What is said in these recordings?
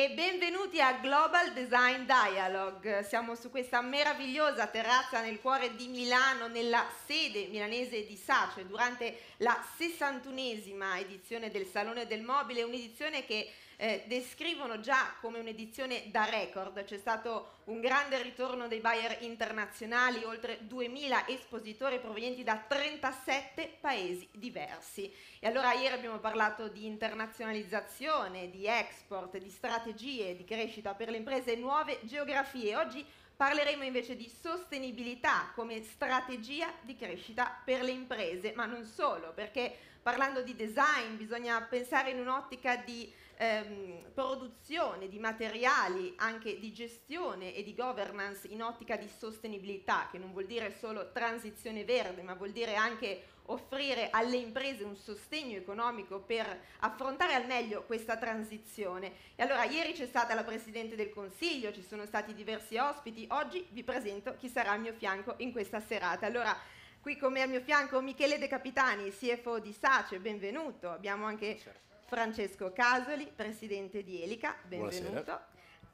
e benvenuti a Global Design Dialogue. Siamo su questa meravigliosa terrazza nel cuore di Milano, nella sede milanese di Sace, durante la 61esima edizione del Salone del Mobile, un'edizione che eh, descrivono già come un'edizione da record. C'è stato un grande ritorno dei buyer internazionali, oltre 2000 espositori provenienti da 37 paesi diversi. E allora ieri abbiamo parlato di internazionalizzazione, di export, di strategie di crescita per le imprese e nuove geografie. Oggi Parleremo invece di sostenibilità come strategia di crescita per le imprese, ma non solo, perché parlando di design bisogna pensare in un'ottica di ehm, produzione di materiali anche di gestione e di governance in ottica di sostenibilità, che non vuol dire solo transizione verde, ma vuol dire anche offrire alle imprese un sostegno economico per affrontare al meglio questa transizione. E allora ieri c'è stata la Presidente del Consiglio, ci sono stati diversi ospiti, oggi vi presento chi sarà al mio fianco in questa serata. Allora, qui come al mio fianco Michele De Capitani, CFO di Sace, benvenuto. Abbiamo anche certo Francesco Casoli, presidente di Elica, benvenuto. Buonasera.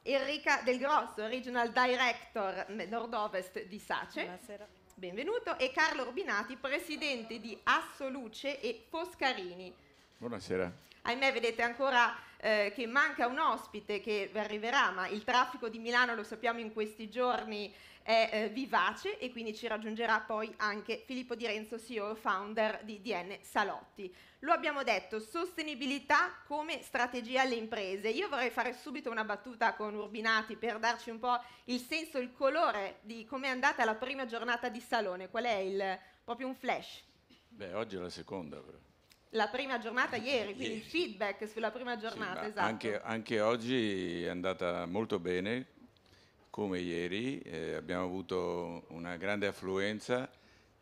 Enrica Del Grosso, Regional Director Nord-Ovest di SACE. Buonasera. Benvenuto. E Carlo Rubinati, presidente di Assoluce e Foscarini. Buonasera. Ahimè, vedete ancora eh, che manca un ospite che arriverà, ma il traffico di Milano lo sappiamo in questi giorni è eh, vivace e quindi ci raggiungerà poi anche Filippo Di Renzo, CEO e founder di DN Salotti. Lo abbiamo detto, sostenibilità come strategia alle imprese. Io vorrei fare subito una battuta con Urbinati per darci un po' il senso, il colore di come è andata la prima giornata di Salone. Qual è il, proprio un flash? Beh, oggi è la seconda però la prima giornata ieri, quindi il feedback sulla prima giornata. Sì, esatto. anche, anche, oggi è andata molto bene, come ieri, eh, abbiamo avuto una grande affluenza,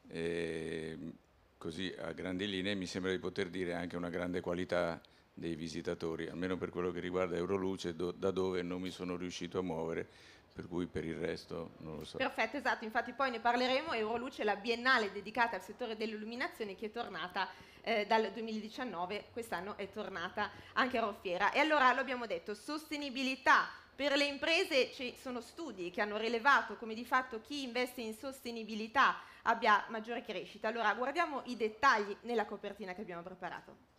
e mm, così a grandi linee mi sembra di poter dire anche una grande qualità dei visitatori, almeno per quello che riguarda Euroluce, do, da dove non mi sono riuscito a muovere, per cui per il resto non lo so. Perfetto, esatto, infatti poi ne parleremo, Euroluce è la biennale dedicata al settore dell'illuminazione che è tornata eh, dal 2019, quest'anno è tornata anche a Roffiera. E allora lo abbiamo detto, sostenibilità, per le imprese ci sono studi che hanno rilevato come di fatto chi investe in sostenibilità abbia maggiore crescita. Allora guardiamo i dettagli nella copertina che abbiamo preparato.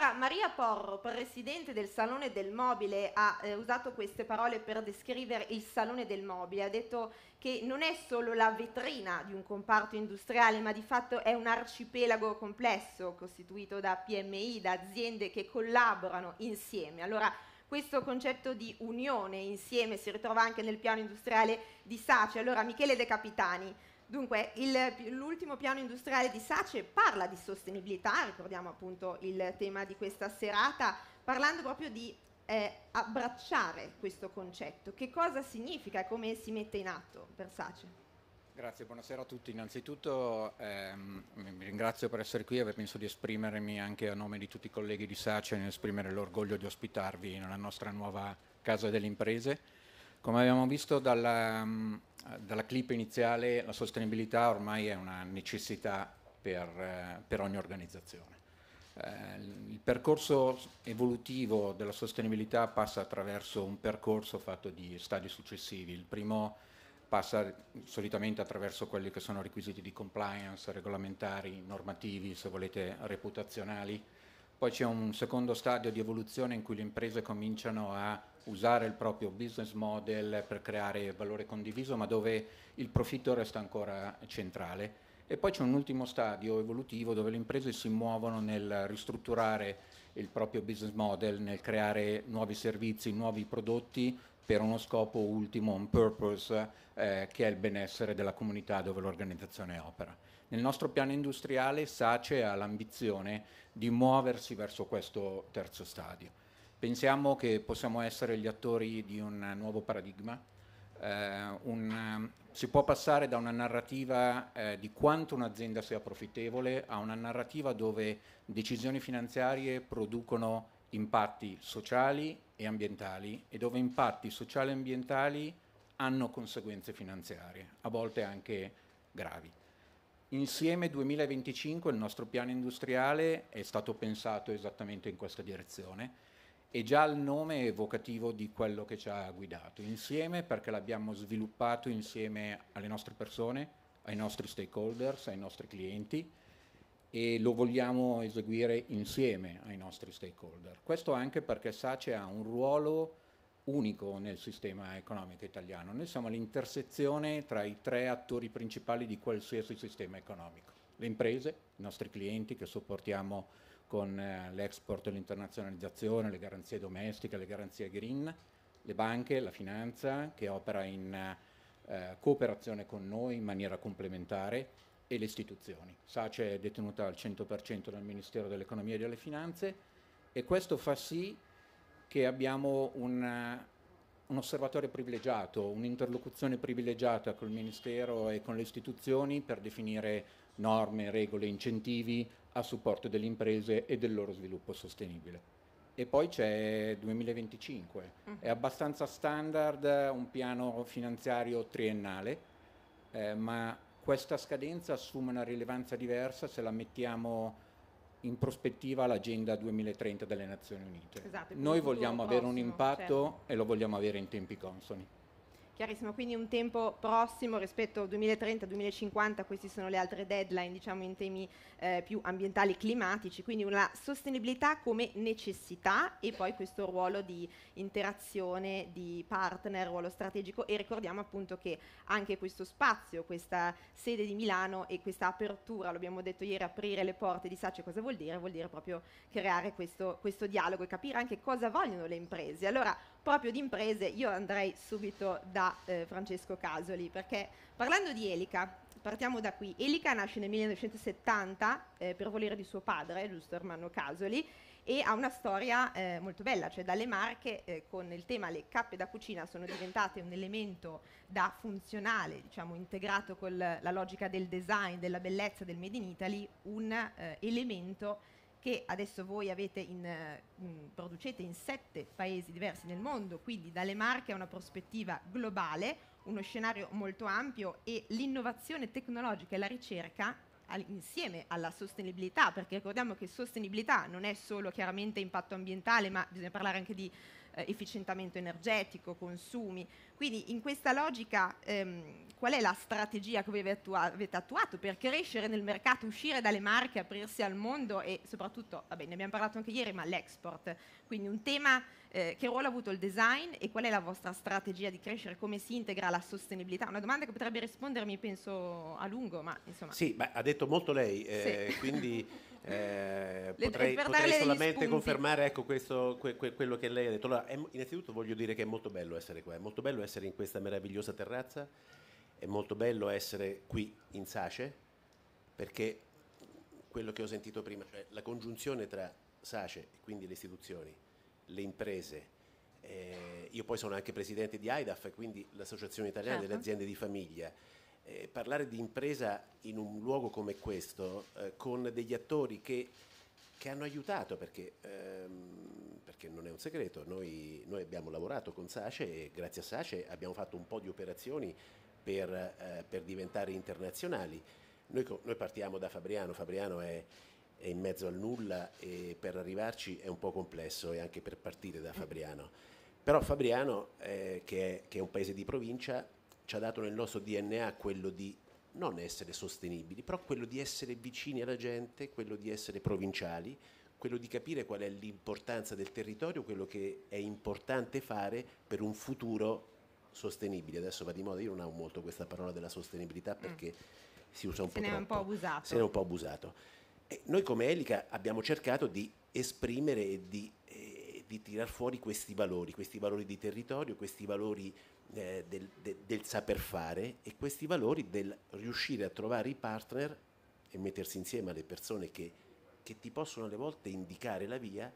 Allora Maria Porro, presidente del Salone del Mobile, ha eh, usato queste parole per descrivere il Salone del Mobile. Ha detto che non è solo la vetrina di un comparto industriale, ma di fatto è un arcipelago complesso costituito da PMI, da aziende che collaborano insieme. Allora, questo concetto di unione insieme si ritrova anche nel piano industriale di Saci. Allora, Michele De Capitani, Dunque, l'ultimo piano industriale di SACE parla di sostenibilità, ricordiamo appunto il tema di questa serata, parlando proprio di eh, abbracciare questo concetto. Che cosa significa e come si mette in atto per SACE? Grazie, buonasera a tutti. Innanzitutto ehm, mi ringrazio per essere qui e aver penso di esprimermi anche a nome di tutti i colleghi di SACE e esprimere l'orgoglio di ospitarvi nella nostra nuova Casa delle Imprese. Come abbiamo visto dalla, mm, dalla clip iniziale la sostenibilità ormai è una necessità per, eh, per ogni organizzazione. Eh, il percorso evolutivo della sostenibilità passa attraverso un percorso fatto di stadi successivi. Il primo passa solitamente attraverso quelli che sono requisiti di compliance, regolamentari, normativi, se volete reputazionali. Poi c'è un secondo stadio di evoluzione in cui le imprese cominciano a usare il proprio business model per creare valore condiviso, ma dove il profitto resta ancora centrale. E poi c'è un ultimo stadio evolutivo dove le imprese si muovono nel ristrutturare il proprio business model, nel creare nuovi servizi, nuovi prodotti per uno scopo ultimo, un purpose, eh, che è il benessere della comunità dove l'organizzazione opera. Nel nostro piano industriale SACE ha l'ambizione di muoversi verso questo terzo stadio. Pensiamo che possiamo essere gli attori di un nuovo paradigma. Eh, un, si può passare da una narrativa eh, di quanto un'azienda sia profittevole a una narrativa dove decisioni finanziarie producono impatti sociali e ambientali e dove impatti sociali e ambientali hanno conseguenze finanziarie, a volte anche gravi. Insieme 2025 il nostro piano industriale è stato pensato esattamente in questa direzione è già il nome evocativo di quello che ci ha guidato insieme perché l'abbiamo sviluppato insieme alle nostre persone, ai nostri stakeholders, ai nostri clienti e lo vogliamo eseguire insieme ai nostri stakeholder. Questo anche perché SACE ha un ruolo unico nel sistema economico italiano. Noi siamo l'intersezione tra i tre attori principali di qualsiasi sistema economico. Le imprese, i nostri clienti che sopportiamo con eh, l'export, e l'internazionalizzazione, le garanzie domestiche, le garanzie green, le banche, la finanza che opera in eh, cooperazione con noi in maniera complementare e le istituzioni. SACE è detenuta al 100% dal Ministero dell'Economia e delle Finanze e questo fa sì che abbiamo una, un osservatorio privilegiato, un'interlocuzione privilegiata col Ministero e con le istituzioni per definire norme, regole, incentivi, a supporto delle imprese e del loro sviluppo sostenibile. E poi c'è 2025, mm. è abbastanza standard un piano finanziario triennale, eh, ma questa scadenza assume una rilevanza diversa se la mettiamo in prospettiva l'agenda 2030 delle Nazioni Unite. Esatto, Noi vogliamo avere prossimo, un impatto certo. e lo vogliamo avere in tempi consoni. Chiarissimo, quindi un tempo prossimo rispetto al 2030-2050, queste sono le altre deadline diciamo, in temi eh, più ambientali e climatici, quindi una sostenibilità come necessità e poi questo ruolo di interazione, di partner, ruolo strategico e ricordiamo appunto che anche questo spazio, questa sede di Milano e questa apertura, l'abbiamo detto ieri, aprire le porte di SACE cosa vuol dire? Vuol dire proprio creare questo, questo dialogo e capire anche cosa vogliono le imprese. Allora, proprio di imprese, io andrei subito da eh, Francesco Casoli, perché parlando di Elica, partiamo da qui. Elica nasce nel 1970 eh, per volere di suo padre, giusto Ermanno Casoli, e ha una storia eh, molto bella, cioè dalle marche eh, con il tema le cappe da cucina sono diventate un elemento da funzionale, diciamo integrato con la logica del design, della bellezza del Made in Italy, un eh, elemento che adesso voi avete in, mh, eh, producete in sette paesi diversi nel mondo, quindi dalle marche a una prospettiva globale, uno scenario molto ampio e l'innovazione tecnologica e la ricerca insieme alla sostenibilità, perché ricordiamo che sostenibilità non è solo chiaramente impatto ambientale, ma bisogna parlare anche di eh, efficientamento energetico, consumi. Quindi in questa logica ehm, qual è la strategia che avete, attua- avete, attuato per crescere nel mercato, uscire dalle marche, aprirsi al mondo e soprattutto, vabbè, ne abbiamo parlato anche ieri, ma l'export. Quindi un tema eh, che ruolo ha avuto il design e qual è la vostra strategia di crescere, come si integra la sostenibilità? Una domanda che potrebbe rispondermi, penso, a lungo, ma insomma... Sì, beh, ha detto molto lei, eh, sì. quindi... Eh, potrei, potrei solamente confermare ecco, questo, que, que, quello che lei ha detto. Allora, è, innanzitutto voglio dire che è molto bello essere qua, è molto bello essere in questa meravigliosa terrazza, è molto bello essere qui in Sace, perché quello che ho sentito prima, cioè la congiunzione tra Sace, e quindi le istituzioni, le imprese, eh, io poi sono anche presidente di AIDAF, quindi l'Associazione Italiana certo. delle Aziende di Famiglia, eh, parlare di impresa in un luogo come questo, eh, con degli attori che, che hanno aiutato, perché, ehm, perché, non è un segreto, noi, noi, abbiamo lavorato con Sace e grazie a Sace abbiamo fatto un po' di operazioni per, eh, per diventare internazionali. Noi, noi, partiamo da Fabriano, Fabriano è, è in mezzo al nulla e per arrivarci è un po' complesso e anche per partire da Fabriano. Però Fabriano, eh, che, è, che, è, un paese di provincia, ci ha dato nel nostro DNA quello di non essere sostenibili, però quello di essere vicini alla gente, quello di essere provinciali, quello di capire qual è l'importanza del territorio, quello che è importante fare per un futuro sostenibile. Adesso va di moda, io non amo molto questa parola della sostenibilità mm. perché mm. si usa un se po'. Se ne è un po' abusato. Se ne è un po' abusato. E noi come Elica abbiamo cercato di esprimere e di, eh, di tirar fuori questi valori, questi valori di territorio, questi valori eh, del, de, del, saper fare e questi valori del riuscire a trovare i partner e mettersi insieme alle persone che, che ti possono alle volte indicare la via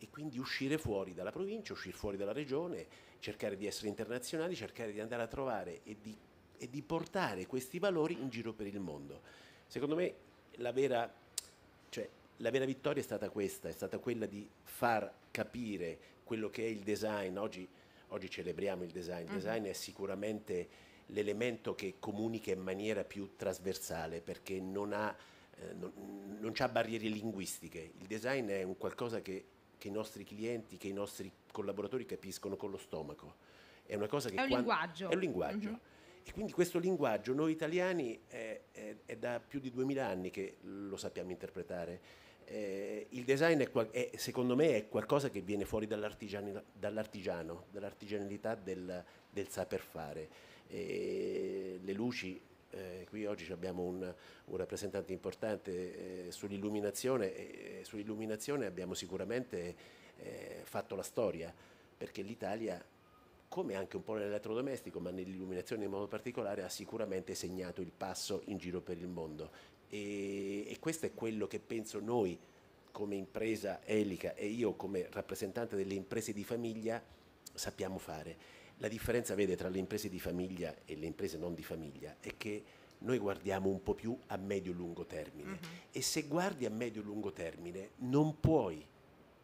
e quindi uscire fuori dalla provincia, uscire fuori dalla regione, cercare di essere internazionali, cercare di andare a trovare e di, e di portare questi valori in giro per il mondo. Secondo me la vera, cioè, la vera vittoria è stata questa, è stata quella di far capire quello che è il design. Oggi Oggi celebriamo il design, il mm-hmm. design è sicuramente l'elemento che comunica in maniera più trasversale perché non ha, eh, non, non ha barriere linguistiche. Il design è un qualcosa che, che, i nostri clienti, che i nostri collaboratori capiscono con lo stomaco. È una cosa che... È un quando, linguaggio. È un linguaggio. Mm-hmm. E quindi questo linguaggio noi italiani è, è, è, da più di 2000 anni che lo sappiamo interpretare eh, il design è, è, secondo me è qualcosa che viene fuori dall'artigiano, dall'artigianalità del, del saper fare. E eh, le luci, eh, qui oggi abbiamo un, un rappresentante importante eh, sull'illuminazione, eh, sull'illuminazione abbiamo sicuramente eh, fatto la storia, perché l'Italia come anche un po' nell'elettrodomestico, ma nell'illuminazione in modo particolare, ha sicuramente segnato il passo in giro per il mondo e, e questo è quello che penso noi come impresa Elica e io come rappresentante delle imprese di famiglia sappiamo fare. La differenza, vede, tra le imprese di famiglia e le imprese non di famiglia è che noi guardiamo un po' più a medio-lungo termine uh-huh. e se guardi a medio-lungo termine non puoi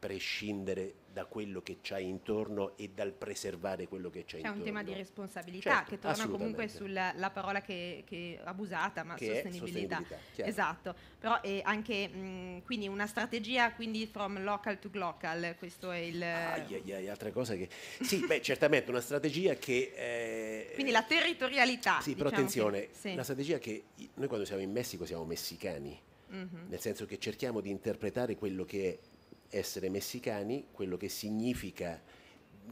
prescindere da quello che c'è intorno e dal preservare quello che c'è intorno. C'è un tema di responsabilità certo, che torna comunque sulla parola che, che abusata, ma che sostenibilità. sostenibilità esatto, però è anche mh, mm, quindi una strategia quindi from local to global, questo è il... Ai, ai, ai, altra cosa che... Sì, beh, certamente una strategia che... Eh... Quindi la territorialità. Sì, diciamo però attenzione, che, sì. una strategia che noi quando siamo in Messico siamo messicani, mm-hmm. nel senso che cerchiamo di interpretare quello che è essere messicani, quello che significa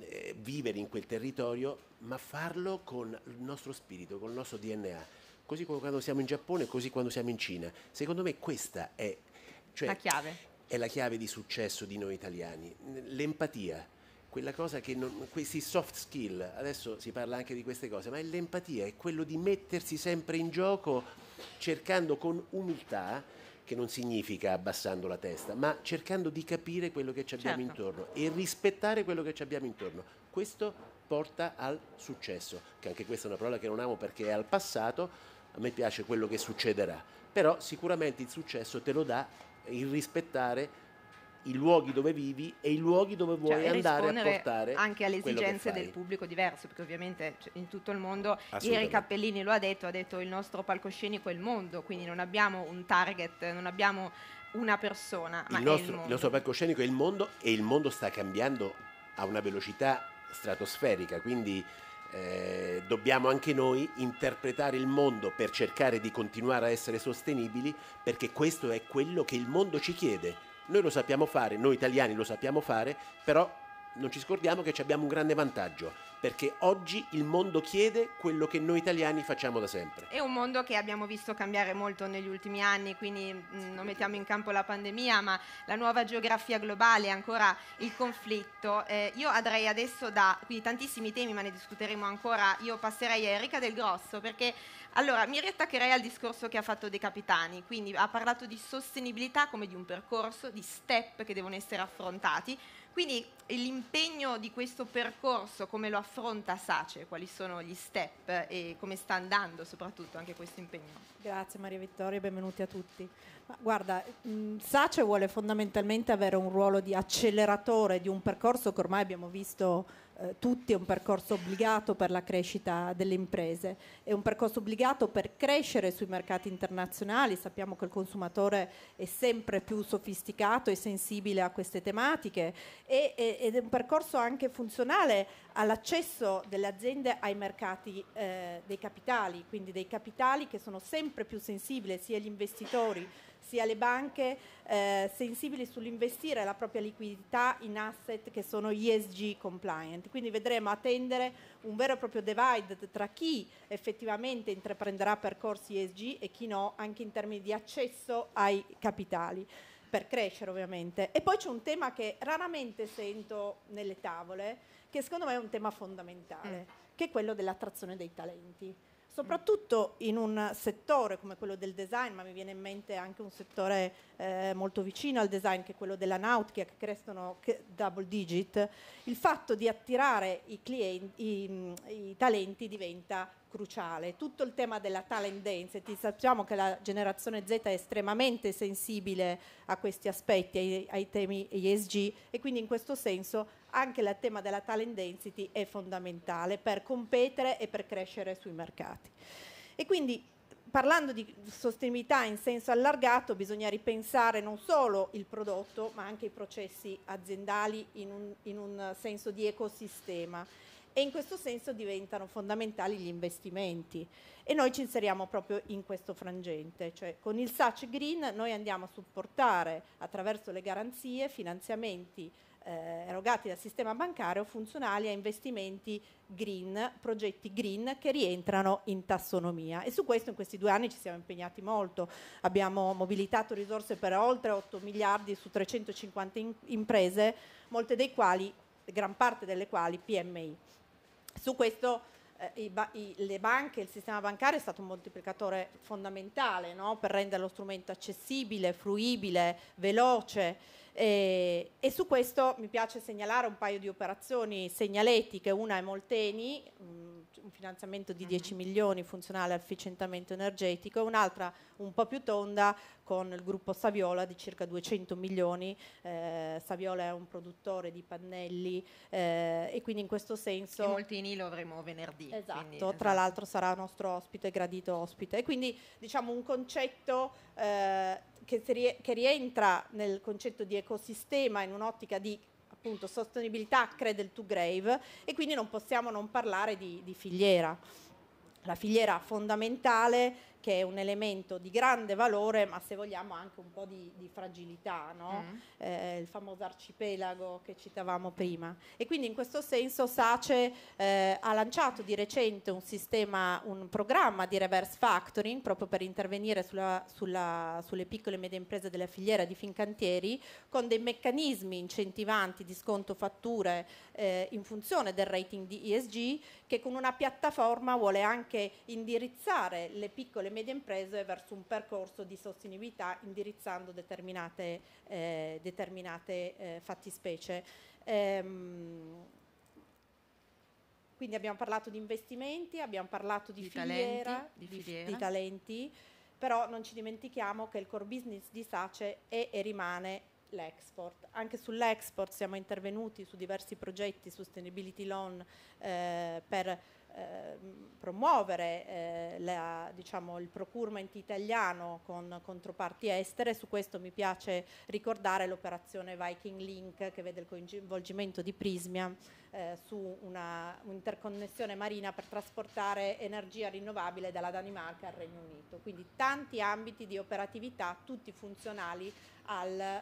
eh, vivere in quel territorio, ma farlo con il nostro spirito, con il nostro DNA. Così come quando siamo in Giappone, così quando siamo in Cina. Secondo me questa è cioè, la chiave. È la chiave di successo di noi italiani. L'empatia, quella cosa che non, questi soft skill, adesso si parla anche di queste cose, ma è l'empatia, è quello di mettersi sempre in gioco cercando con umiltà che non significa abbassando la testa, ma cercando di capire quello che ci abbiamo certo. intorno e rispettare quello che ci abbiamo intorno. Questo porta al successo, che anche questa è una parola che non amo perché è al passato, a me piace quello che succederà, però sicuramente il successo te lo dà il rispettare i luoghi dove vivi e i luoghi dove vuoi cioè, andare a portare anche alle esigenze del pubblico diverso perché ovviamente cioè, in tutto il mondo ieri Cappellini lo ha detto ha detto il nostro palcoscenico è il mondo quindi non abbiamo un target non abbiamo una persona il nostro, il, il nostro palcoscenico è il mondo e il mondo sta cambiando a una velocità stratosferica quindi eh, dobbiamo anche noi interpretare il mondo per cercare di continuare a essere sostenibili perché questo è quello che il mondo ci chiede noi lo sappiamo fare, noi italiani lo sappiamo fare, però non ci scordiamo che abbiamo un grande vantaggio perché oggi il mondo chiede quello che noi italiani facciamo da sempre. È un mondo che abbiamo visto cambiare molto negli ultimi anni, quindi mm, non mettiamo in campo la pandemia, ma la nuova geografia globale, ancora il conflitto. Eh, io andrei adesso da quindi tantissimi temi, ma ne discuteremo ancora. Io passerei a Erika Del Grosso perché allora mi riattaccherei al discorso che ha fatto De Capitani, quindi ha parlato di sostenibilità come di un percorso, di step che devono essere affrontati quindi l'impegno di questo percorso, come lo affronta SACE, quali sono gli step eh, e come sta andando soprattutto anche questo impegno? Grazie Maria Vittoria, benvenuti a tutti. Ma guarda, mm, SACE vuole fondamentalmente avere un ruolo di acceleratore di un percorso che ormai abbiamo visto eh, tutti è un percorso obbligato per la crescita delle imprese, è un percorso obbligato per crescere sui mercati internazionali, sappiamo che il consumatore è sempre più sofisticato e sensibile a queste tematiche e, e, ed è un percorso anche funzionale all'accesso delle aziende ai mercati eh, dei capitali, quindi dei capitali che sono sempre più sensibili sia gli investitori sia le banche eh, sensibili sull'investire la propria liquidità in asset che sono ESG compliant. Quindi vedremo attendere un vero e proprio divide tra chi effettivamente intraprenderà percorsi ESG e chi no, anche in termini di accesso ai capitali per crescere ovviamente. E poi c'è un tema che raramente sento nelle tavole, che secondo me è un tema fondamentale, mm. che è quello dell'attrazione dei talenti soprattutto in un settore come quello del design, ma mi viene in mente anche un settore eh, molto vicino al design, che è quello della nautica, che crescono double digit, il fatto di attirare i, clienti, i, i talenti diventa cruciale, tutto il tema della talent density, sappiamo che la generazione Z è estremamente sensibile a questi aspetti, ai, ai temi ESG e quindi in questo senso anche il tema della talent density è fondamentale per competere e per crescere sui mercati. E quindi parlando di sostenibilità in senso allargato bisogna ripensare non solo il prodotto ma anche i processi aziendali in un, in un senso di ecosistema e in questo senso diventano fondamentali gli investimenti e noi ci inseriamo proprio in questo frangente, cioè con il SAC Green noi andiamo a supportare attraverso le garanzie finanziamenti eh, erogati dal sistema bancario funzionali a investimenti green, progetti green che rientrano in tassonomia e su questo in questi due anni ci siamo impegnati molto, abbiamo mobilitato risorse per oltre 8 miliardi su 350 in- imprese, molte dei quali, gran parte delle quali PMI. Su questo eh, ba le banche, il sistema bancario è stato un moltiplicatore fondamentale no? per rendere lo strumento accessibile, fruibile, veloce. E, eh, e, su questo mi piace segnalare un paio di operazioni segnaletiche, una è Molteni, un finanziamento di 10 mhm. milioni funzionale all'efficientamento energetico, e un'altra un po' più tonda con il gruppo Saviola di circa 200 milioni, eh, Saviola è un produttore di pannelli eh, e quindi in questo senso... E Molteni lo avremo venerdì. Esatto, quindi, esatto. tra l'altro sarà nostro ospite, gradito ospite, e quindi diciamo un concetto... Eh, che, rie che rientra nel concetto di ecosistema in un'ottica di appunto sostenibilità cradle to grave e quindi non possiamo non parlare di, di filiera. La filiera fondamentale che è un elemento di grande valore, ma se vogliamo anche un po' di, di fragilità, no? mm. eh, il famoso arcipelago che citavamo prima. E quindi in questo senso SACE eh, ha lanciato di recente un sistema, un programma di reverse factoring proprio per intervenire sulla, sulla, sulle piccole e medie imprese della filiera di Fincantieri con dei meccanismi incentivanti di sconto fatture eh, in funzione del rating di ESG, che con una piattaforma vuole anche indirizzare le piccole e medie imprese verso un percorso di sostenibilità indirizzando determinate, eh, determinate eh, fattispecie. Ehm, quindi abbiamo parlato di investimenti, abbiamo parlato di, di filiera, talenti, di, filiera. Di, di talenti, però non ci dimentichiamo che il core business di SACE è e rimane l'export. Anche sull'export siamo intervenuti su diversi progetti, sustainability loan, eh, per Ehm, promuovere eh, la, diciamo, il procurement italiano con controparti estere, su questo mi piace ricordare l'operazione Viking Link che vede il coinvolgimento di Prismia eh, su una, un'interconnessione marina per trasportare energia rinnovabile dalla Danimarca al Regno Unito. Quindi tanti ambiti di operatività, tutti funzionali al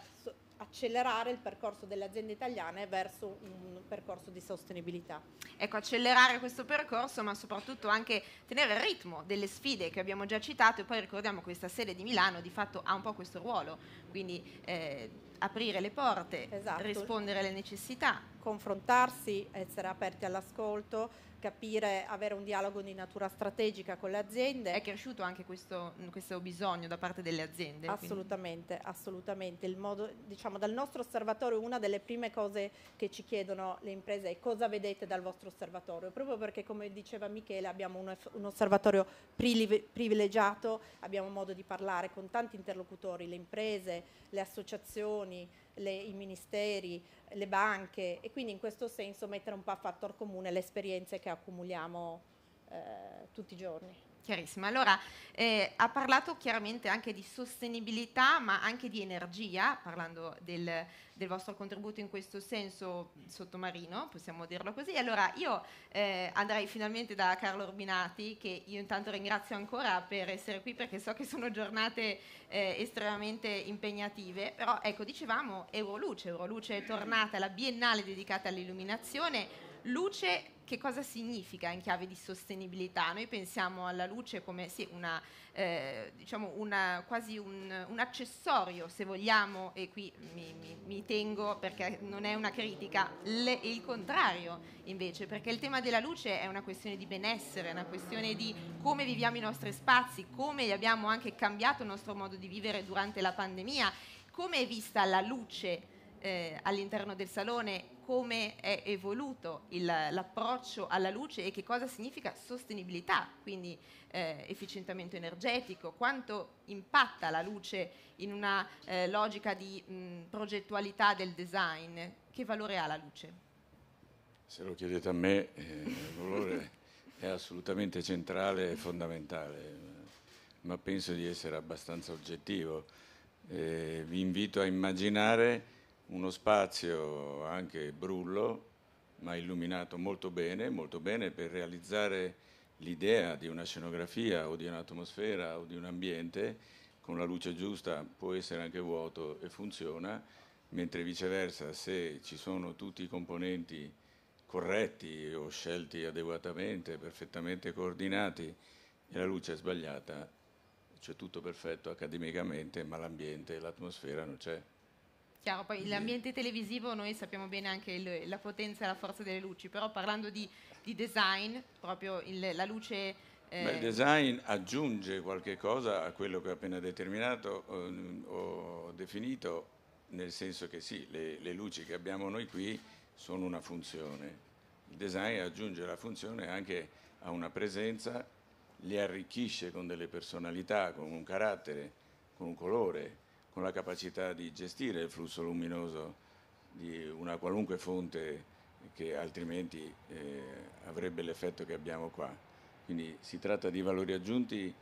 accelerare il percorso delle aziende italiane verso un percorso di sostenibilità. Ecco, accelerare questo percorso, ma soprattutto anche tenere il ritmo delle sfide che abbiamo già citato e poi ricordiamo che questa sede di Milano di fatto ha un po' questo ruolo, quindi eh, aprire le porte, esatto. rispondere alle necessità. Confrontarsi, essere aperti all'ascolto, capire, avere un dialogo di natura strategica con le aziende. È cresciuto anche questo, questo bisogno da parte delle aziende? Assolutamente, quindi. assolutamente. Modo, diciamo, dal nostro osservatorio una delle prime cose che ci chiedono le imprese è cosa vedete dal vostro osservatorio, proprio perché come diceva Michele abbiamo un, un osservatorio privilegiato, abbiamo modo di parlare con tanti interlocutori, le imprese, le associazioni, le, i ministeri, le banche e quindi in questo senso mettere un po' a fattor comune le esperienze che accumuliamo eh, tutti i giorni. Chiarissimo. Allora, eh, ha parlato chiaramente anche di sostenibilità, ma anche di energia, parlando del, del, vostro contributo in questo senso sottomarino, possiamo dirlo così. Allora, io eh, andrei finalmente da Carlo Orbinati, che io intanto ringrazio ancora per essere qui, perché so che sono giornate eh, estremamente impegnative, però ecco, dicevamo Euroluce, Euroluce è tornata la biennale dedicata all'illuminazione, luce che cosa significa in chiave di sostenibilità? Noi pensiamo alla luce come sì, una, eh, diciamo una, quasi un, un, accessorio, se vogliamo, e qui mi, mi, mi tengo perché non è una critica, le, il contrario invece, perché il tema della luce è una questione di benessere, è una questione di come viviamo i nostri spazi, come abbiamo anche cambiato il nostro modo di vivere durante la pandemia, come è vista la luce eh, all'interno del salone come è evoluto il, l'approccio alla luce e che cosa significa sostenibilità, quindi eh, efficientamento energetico, quanto impatta la luce in una eh, logica di mh, progettualità del design, che valore ha la luce? Se lo chiedete a me, eh, il valore è assolutamente centrale e fondamentale, ma penso di essere abbastanza oggettivo. Eh, vi invito a immaginare uno spazio anche brullo, ma illuminato molto bene, molto bene per realizzare l'idea di una scenografia o di un'atmosfera o di un ambiente con la luce giusta può essere anche vuoto e funziona, mentre viceversa se ci sono tutti i componenti corretti o scelti adeguatamente, perfettamente coordinati e la luce è sbagliata, c'è tutto perfetto accademicamente, ma l'ambiente e l'atmosfera non c'è. Chiaro, poi l'ambiente televisivo noi sappiamo bene anche il, la potenza e la forza delle luci, però parlando di, di design, proprio il, la luce... Eh... Beh, il eh, design aggiunge qualche cosa a quello che ho appena determinato o, definito, nel senso che sì, le, le, luci che abbiamo noi qui sono una funzione. Il design aggiunge la funzione anche a una presenza, le arricchisce con delle personalità, con un carattere, con un colore con la capacità di gestire il flusso luminoso di una qualunque fonte che altrimenti eh, avrebbe l'effetto che abbiamo qua. Quindi si tratta di valori aggiunti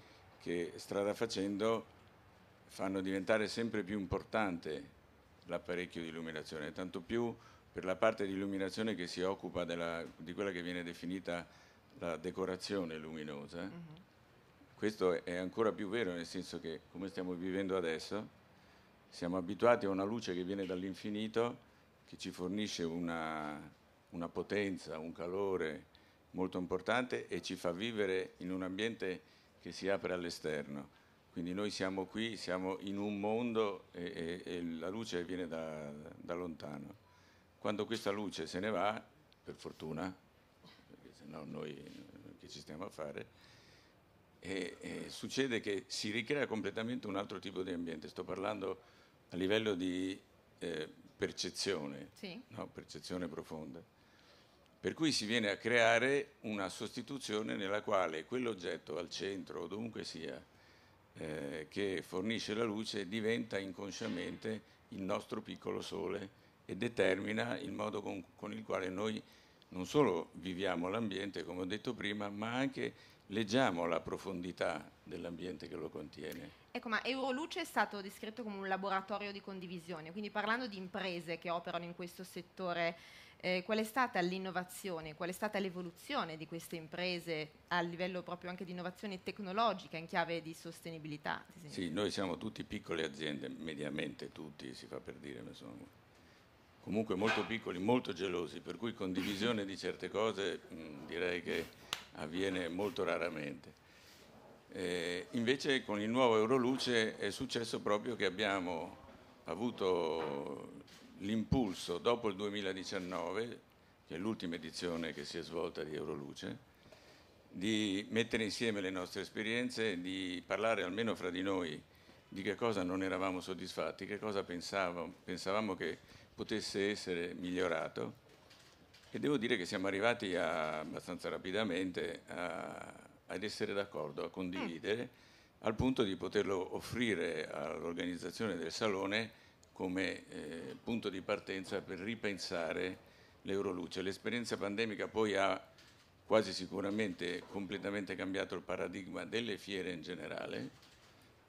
che strada facendo fanno diventare sempre più importante l'apparecchio di illuminazione, tanto più per la parte di illuminazione che si occupa della, di quella che viene definita la decorazione luminosa. Mm -hmm. Questo è ancora più vero nel senso che come stiamo vivendo adesso, siamo abituati a una luce che viene dall'infinito, che ci fornisce una, una potenza, un calore molto importante e ci fa vivere in un ambiente che si apre all'esterno. Quindi noi siamo qui, siamo in un mondo e, e, e la luce viene da, da, lontano. Quando questa luce se ne va, per fortuna, perché se no noi che ci stiamo a fare, e, succede che si ricrea completamente un altro tipo di ambiente. Sto parlando a livello di eh, percezione, sì. no, percezione profonda, per cui si viene a creare una sostituzione nella quale quell'oggetto al centro o dovunque sia eh, che fornisce la luce diventa inconsciamente il nostro piccolo sole e determina il modo con, con il quale noi non solo viviamo l'ambiente, come ho detto prima, ma anche leggiamo la profondità dell'ambiente che lo contiene. Ecco, ma Euroluce è stato descritto come un laboratorio di condivisione, quindi parlando di imprese che operano in questo settore, eh, qual è stata l'innovazione, qual è stata l'evoluzione di queste imprese a livello proprio anche di innovazione tecnologica in chiave di sostenibilità? Sì, noi siamo tutti piccole aziende, mediamente tutti, si fa per dire, ma sono comunque molto piccoli, molto gelosi, per cui condivisione di certe cose mh, mm, direi che avviene molto raramente. Eh, invece con il nuovo Euroluce è successo proprio che abbiamo avuto l'impulso dopo il 2019, che è l'ultima edizione che si è svolta di Euroluce, di mettere insieme le nostre esperienze, di parlare almeno fra di noi di che cosa non eravamo soddisfatti, che cosa pensavamo, pensavamo che potesse essere migliorato e devo dire che siamo arrivati a, abbastanza rapidamente a, ad essere d'accordo, a condividere, mm. al punto di poterlo offrire all'organizzazione del salone come eh, punto di partenza per ripensare l'Euroluce. L'esperienza pandemica poi ha quasi sicuramente completamente cambiato il paradigma delle fiere in generale,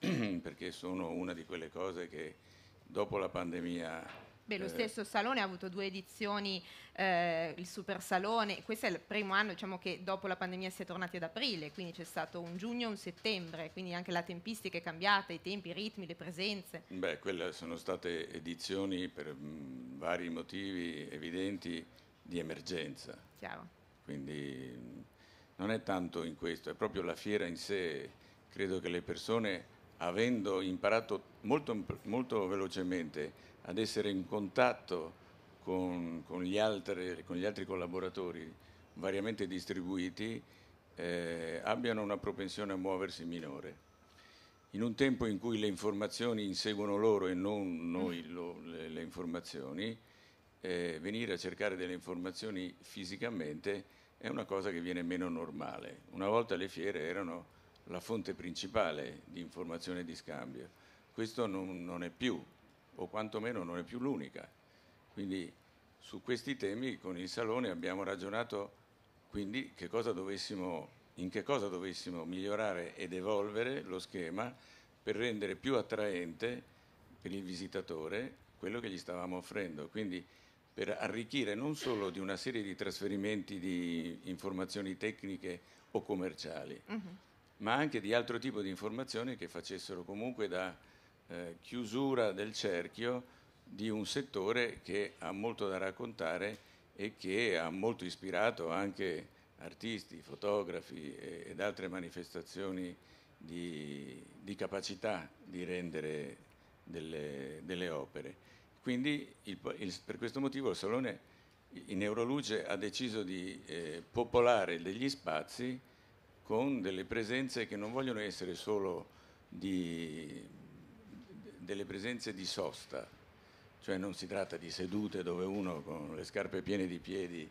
perché sono una di quelle cose che dopo la pandemia Beh, lo eh. stesso Salone ha avuto due edizioni, eh, il Super Salone, questo è il primo anno diciamo, che dopo la pandemia si è tornati ad aprile, quindi c'è stato un giugno e un settembre, quindi anche la tempistica è cambiata, i tempi, i ritmi, le presenze. Beh, quelle sono state edizioni per mh, mm, vari motivi evidenti di emergenza. Chiaro. Quindi mh, mm, non è tanto in questo, è proprio la fiera in sé. Credo che le persone, avendo imparato molto, molto velocemente, ad essere in contatto con, con, gli, altri, con gli, altri, collaboratori variamente distribuiti eh, abbiano una propensione a muoversi minore. In un tempo in cui le informazioni inseguono loro e non noi mm. lo, le, le, informazioni, eh, venire a cercare delle informazioni fisicamente è una cosa che viene meno normale. Una volta le fiere erano la fonte principale di informazione e di scambio, questo non, non è più o quantomeno non è più l'unica. Quindi su questi temi con il Salone abbiamo ragionato quindi che dovessimo, in che cosa dovessimo migliorare ed evolvere lo schema per rendere più attraente per il visitatore quello che gli stavamo offrendo. Quindi per arricchire non solo di una serie di trasferimenti di informazioni tecniche o commerciali, uh mm-hmm. -huh. ma anche di altro tipo di informazioni che facessero comunque da eh, chiusura del cerchio di un settore che ha molto da raccontare e che ha molto ispirato anche artisti, fotografi ed altre manifestazioni di, di, capacità di rendere delle, delle opere. Quindi il, il, per questo motivo il Salone in Euroluce ha deciso di eh, popolare degli spazi con delle presenze che non vogliono essere solo di delle presenze di sosta, cioè non si tratta di sedute dove uno con le scarpe piene di piedi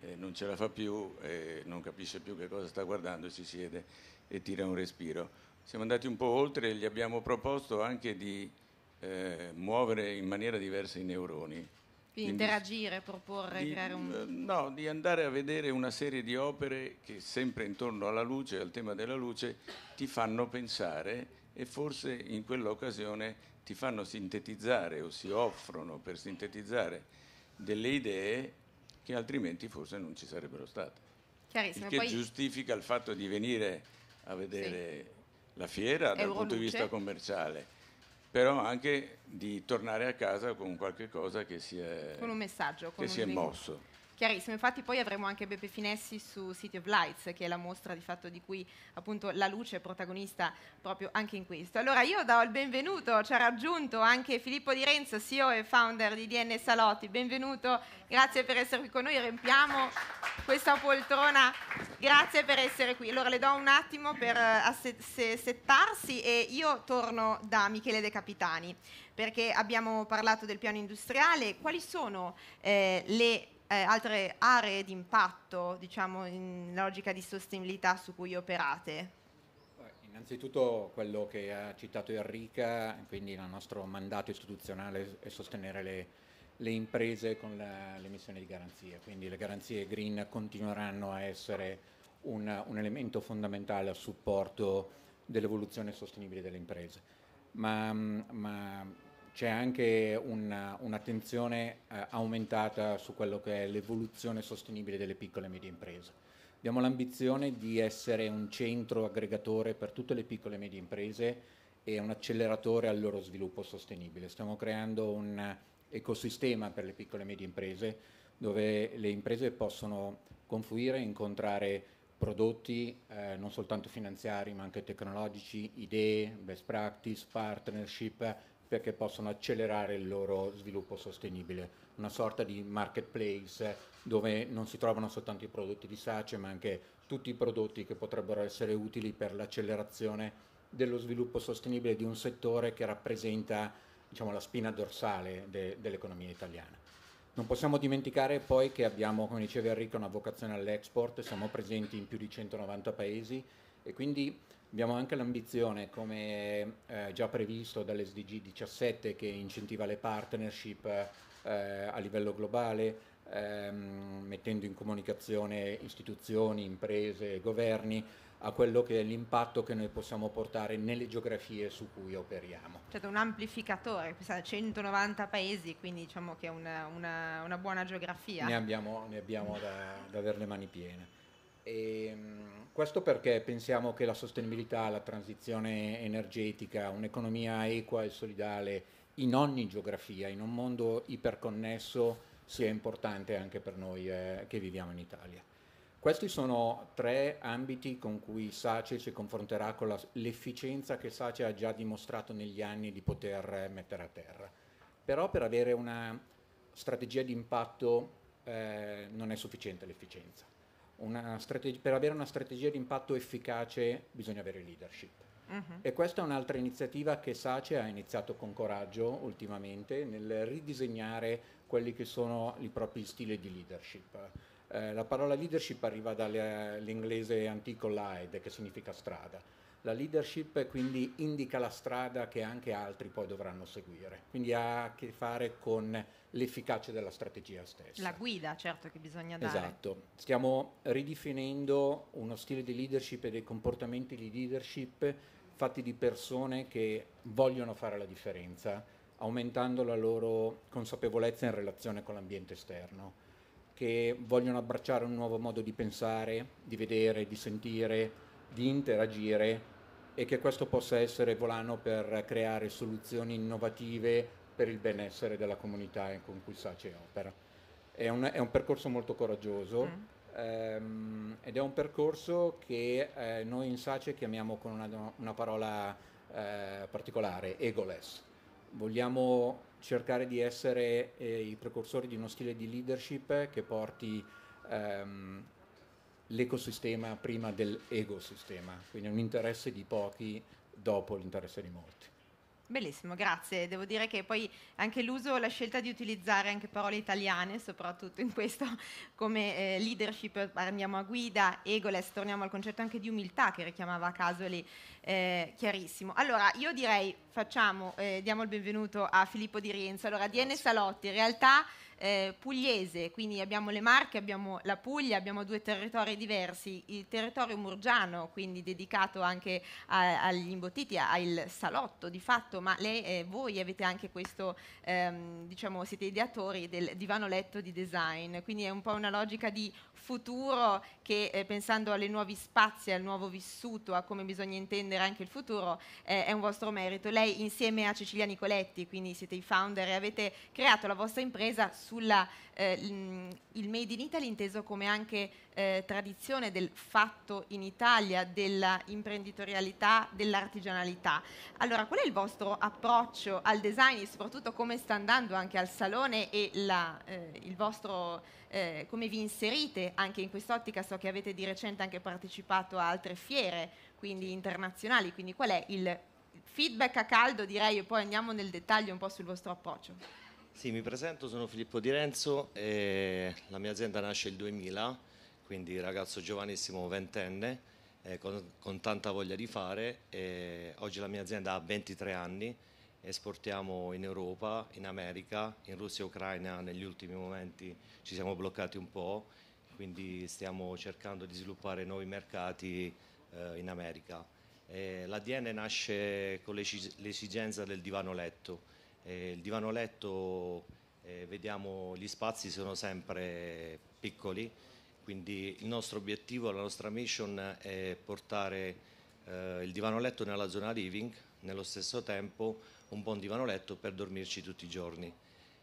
eh, non ce la fa più, eh, non capisce più che cosa sta guardando, e si siede e tira un respiro. Siamo andati un po' oltre e gli abbiamo proposto anche di eh, muovere in maniera diversa i neuroni. Quindi interagire, proporre, di, creare un... Eh, no, di andare a vedere una serie di opere che sempre intorno alla luce, al tema della luce, ti fanno pensare e forse in quell'occasione ti fanno sintetizzare o si offrono per sintetizzare delle idee che altrimenti forse non ci sarebbero state. Chiarissimo. che Poi... giustifica il fatto di venire a vedere sì. la fiera dal punto di vista commerciale, però anche di tornare a casa con qualche cosa che si è, con un messaggio, con che un si è mosso chiarissimo. Infatti poi avremo anche Beppe Finessi su City of Lights, che è la mostra di fatto di cui appunto la luce è protagonista proprio anche in questo. Allora io do il benvenuto, ci ha raggiunto anche Filippo Di Renzo, CEO e founder di DN Salotti. Benvenuto, grazie per essere qui con noi, riempiamo questa poltrona. Grazie per essere qui. Allora le do un attimo per eh, settarsi e io torno da Michele De Capitani perché abbiamo parlato del piano industriale. Quali sono eh, le eh, altre aree di impatto, diciamo, in logica di sostenibilità su cui operate? Innanzitutto quello che ha citato Enrica, quindi il nostro mandato istituzionale è sostenere le, le imprese con la, l'emissione di garanzie, quindi le garanzie green continueranno a essere un, un elemento fondamentale a supporto dell'evoluzione sostenibile delle imprese. Ma, ma c'è anche una, un'attenzione eh, aumentata su quello che è l'evoluzione sostenibile delle piccole e medie imprese. Abbiamo l'ambizione di essere un centro aggregatore per tutte le piccole e medie imprese e un acceleratore al loro sviluppo sostenibile. Stiamo creando un ecosistema per le piccole e medie imprese dove le imprese possono confluire e incontrare prodotti eh, non soltanto finanziari ma anche tecnologici, idee, best practice, partnership, perché possono accelerare il loro sviluppo sostenibile, una sorta di marketplace dove non si trovano soltanto i prodotti di SACE ma anche tutti i prodotti che potrebbero essere utili per l'accelerazione dello sviluppo sostenibile di un settore che rappresenta diciamo, la spina dorsale de- dell'economia italiana. Non possiamo dimenticare poi che abbiamo, come diceva Enrico, una vocazione all'export, siamo presenti in più di 190 paesi e quindi Abbiamo anche l'ambizione, come eh, già previsto dall'SDG 17 che incentiva le partnership eh, a livello globale, ehm, mettendo in comunicazione istituzioni, imprese, governi, a quello che è l'impatto che noi possiamo portare nelle geografie su cui operiamo. Certo, un amplificatore, 190 paesi, quindi diciamo che è una, una, una buona geografia. Ne abbiamo, ne abbiamo da, da avere le mani piene. E ehm, questo perché pensiamo che la sostenibilità, la transizione energetica, un'economia equa e solidale in ogni geografia, in un mondo iperconnesso, sia importante anche per noi eh, che viviamo in Italia. Questi sono tre ambiti con cui SACE si confronterà con la, l'efficienza che SACE ha già dimostrato negli anni di poter eh, mettere a terra. Però per avere una strategia di impatto eh, non è sufficiente l'efficienza strateg- per avere una strategia di impatto efficace bisogna avere leadership. Uh-huh. E questa è un'altra iniziativa che SACE ha iniziato con coraggio ultimamente nel ridisegnare quelli che sono i propri stili di leadership. Eh, la parola leadership arriva dall'inglese antico lied, che significa strada la leadership quindi indica la strada che anche altri poi dovranno seguire, quindi ha a che fare con l'efficacia della strategia stessa. La guida certo che bisogna dare. Esatto, stiamo ridefinendo uno stile di leadership e dei comportamenti di leadership fatti di persone che vogliono fare la differenza, aumentando la loro consapevolezza in relazione con l'ambiente esterno che vogliono abbracciare un nuovo modo di pensare, di vedere, di sentire, di interagire e che questo possa essere volano per creare soluzioni innovative per il benessere della comunità con cui SACE opera. È un, è un percorso molto coraggioso mm. ehm, ed è un percorso che eh, noi in SACE chiamiamo con una, una parola eh, particolare, egoless. Vogliamo cercare di essere eh, i precursori di uno stile di leadership che porti ehm, l'ecosistema prima dell'egosistema, quindi un interesse di pochi dopo l'interesse di molti. Bellissimo, grazie. Devo dire che poi anche l'uso, la scelta di utilizzare anche parole italiane, soprattutto in questo come eh, leadership, andiamo a guida, egoless, torniamo al concetto anche di umiltà che richiamava Casoli, eh, chiarissimo. Allora, io direi facciamo, eh, diamo il benvenuto a Filippo Di Rienzo. Allora, Diene Salotti, in realtà eh, pugliese, quindi abbiamo le Marche, abbiamo la Puglia, abbiamo due territori diversi, il territorio murgiano, quindi dedicato anche a, agli imbottiti, al salotto di fatto, ma lei, eh, voi avete anche questo, ehm, diciamo, siete ideatori del divano letto di design, quindi è un po' una logica di futuro che eh, pensando alle nuovi spazi, al nuovo vissuto, a come bisogna intendere anche il futuro, eh, è un vostro merito. Lei lei insieme a Cecilia Nicoletti, quindi siete i founder e avete creato la vostra impresa sul eh, Made in Italy inteso come anche eh, tradizione del fatto in Italia, dell'imprenditorialità, dell'artigianalità. Allora, qual è il vostro approccio al design e soprattutto come sta andando anche al salone e la, eh, vostro, eh, come vi inserite anche in quest'ottica? So che avete di recente anche partecipato a altre fiere, quindi internazionali, quindi qual è il feedback a caldo direi e poi andiamo nel dettaglio un po' sul vostro approccio. Sì, mi presento, sono Filippo Di Renzo, la mia azienda nasce il 2000, quindi ragazzo giovanissimo, ventenne, eh, con, con, tanta voglia di fare. oggi la mia azienda ha 23 anni, esportiamo in Europa, in America, in Russia e Ucraina negli ultimi momenti ci siamo bloccati un po', quindi stiamo cercando di sviluppare nuovi mercati eh, in America. Eh, L'ADN nasce con l'esigenza del divano letto. Eh, il divano letto, eh, vediamo, gli spazi sono sempre piccoli, quindi il nostro obiettivo, la nostra mission è portare eh, il divano letto nella zona living, nello stesso tempo un buon divano letto per dormirci tutti i giorni.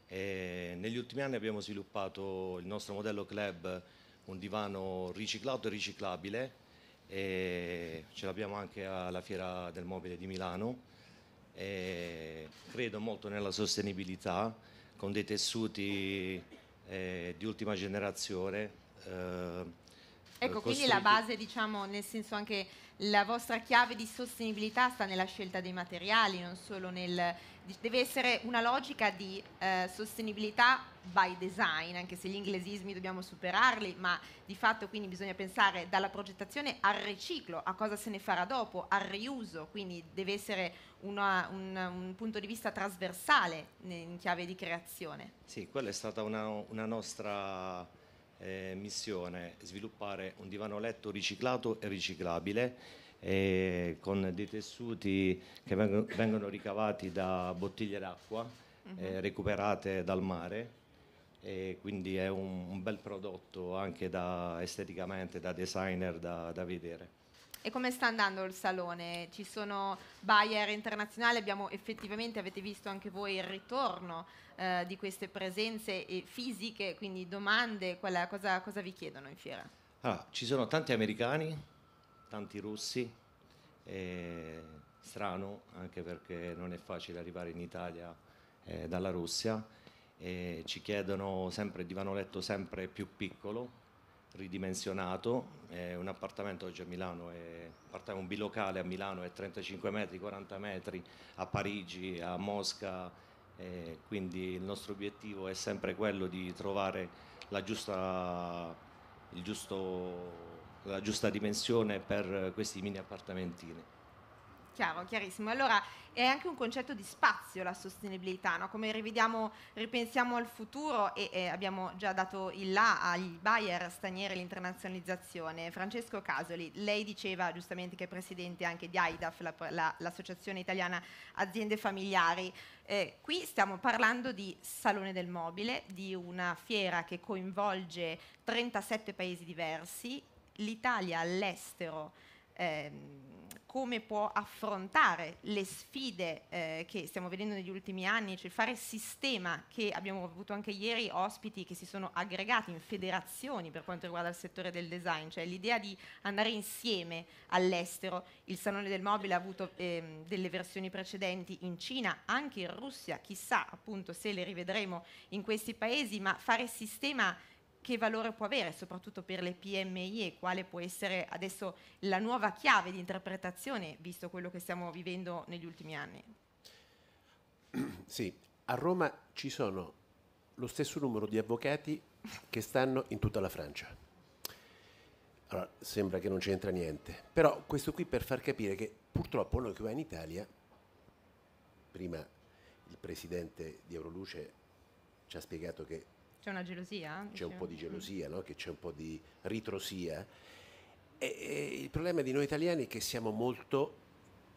E eh, negli ultimi anni abbiamo sviluppato il nostro modello club, un divano riciclato e riciclabile e ce l'abbiamo anche alla Fiera del Mobile di Milano. credo molto nella sostenibilità con dei tessuti eh, di ultima generazione. Eh, ecco, costruiti. Eh, quindi la base, diciamo, nel senso anche la vostra chiave di sostenibilità sta nella scelta dei materiali, non solo nel... deve essere una logica di eh, sostenibilità by design, anche se gli inglesismi dobbiamo superarli, ma di fatto quindi bisogna pensare dalla progettazione al riciclo, a cosa se ne farà dopo, al riuso, quindi deve essere una, un, un, punto di vista trasversale in chiave di creazione. Sì, quella è stata una, una nostra eh, missione sviluppare un divano letto riciclato e riciclabile eh, con dei tessuti che vengono, vengono ricavati da bottiglie d'acqua eh, mhm. recuperate dal mare quindi è un, un, bel prodotto anche da, esteticamente da designer da, da vedere. E come sta andando il salone? Ci sono buyer internazionali, abbiamo effettivamente, avete visto anche voi il ritorno eh, di queste presenze fisiche, quindi domande, quella, cosa, cosa, vi chiedono in fiera? Ah, ci sono tanti americani, tanti russi, eh, strano anche perché non è facile arrivare in Italia eh, dalla Russia, ci chiedono sempre il letto sempre più piccolo, ridimensionato, è un appartamento oggi a Milano, è un bilocale a Milano è 35 metri, 40 metri, a Parigi, a Mosca, quindi il nostro obiettivo è sempre quello di trovare la giusta, giusto, la giusta dimensione per questi mini appartamentini chiaro, chiarissimo. Allora è anche un concetto di spazio la sostenibilità, no? come rivediamo, ripensiamo al futuro e, e abbiamo già dato il là agli buyer stranieri l'internazionalizzazione. Francesco Casoli, lei diceva giustamente che è presidente anche di AIDAF, la, la, l'Associazione Italiana Aziende Familiari. Eh, qui stiamo parlando di Salone del Mobile, di una fiera che coinvolge 37 paesi diversi, l'Italia all'estero. Ehm, come può affrontare le sfide eh, che stiamo vedendo negli ultimi anni, cioè fare sistema che abbiamo avuto anche ieri ospiti che si sono aggregati in federazioni per quanto riguarda il settore del design, cioè l'idea di andare insieme all'estero. Il Salone del Mobile ha avuto ehm, delle versioni precedenti in Cina, anche in Russia, chissà appunto se le rivedremo in questi paesi, ma fare sistema che valore può avere, soprattutto per le PMI e quale può essere adesso la nuova chiave di interpretazione, visto quello che stiamo vivendo negli ultimi anni? Sì, a Roma ci sono lo stesso numero di avvocati che stanno in tutta la Francia. Allora, sembra che non c'entra niente, però questo qui per far capire che purtroppo noi qua in Italia, prima il presidente di Euroluce ci ha spiegato che c'è una gelosia? Eh, c'è un po' di gelosia, mm. no? che c'è un po' di ritrosia. E, e il problema di noi italiani è che siamo molto,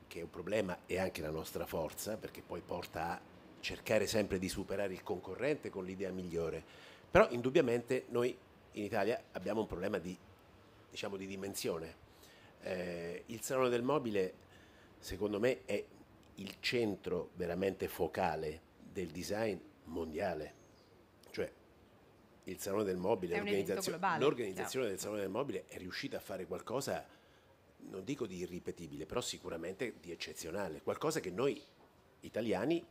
che è un problema e anche la nostra forza, perché poi porta a cercare sempre di superare il concorrente con l'idea migliore, però indubbiamente noi in Italia abbiamo un problema di, diciamo, di dimensione. Eh, il Salone del Mobile, secondo me, è il centro veramente focale del design mondiale. Cioè, il Salone del Mobile, l'organizzazione, l'organizzazione del Salone del Mobile è riuscita a fare qualcosa, non dico di irripetibile, però sicuramente di eccezionale, qualcosa che noi italiani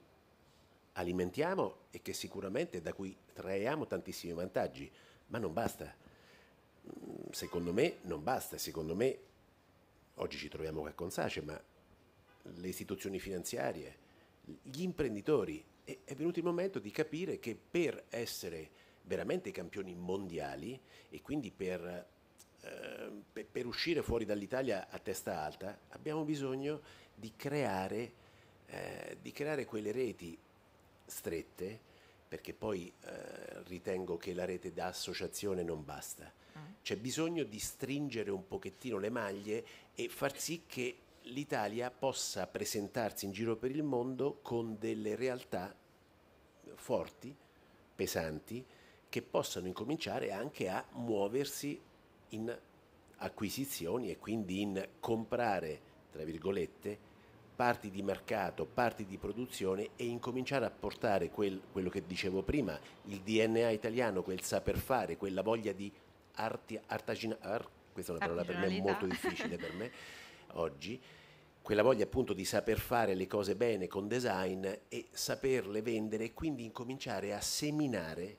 alimentiamo e che sicuramente da cui traiamo tantissimi vantaggi, ma non basta. Secondo me non basta, secondo me oggi ci troviamo qua con Sace, ma le istituzioni finanziarie, gli imprenditori, è venuto il momento di capire che per essere veramente campioni mondiali e quindi per, eh, per, uscire fuori dall'Italia a testa alta abbiamo bisogno di creare, eh, di creare quelle reti strette perché poi eh, ritengo che la rete da associazione non basta. Mm. C'è bisogno di stringere un pochettino le maglie e far sì che l'Italia possa presentarsi in giro per il mondo con delle realtà forti, pesanti, che possano incominciare anche a muoversi in acquisizioni e quindi in comprare, tra virgolette, parti di mercato, parti di produzione e incominciare a portare quel, quello che dicevo prima, il DNA italiano, quel saper fare, quella voglia di arti, artagina, ar, questa è una parola per me molto difficile per me oggi, quella voglia appunto di saper fare le cose bene con design e saperle vendere e quindi incominciare a seminare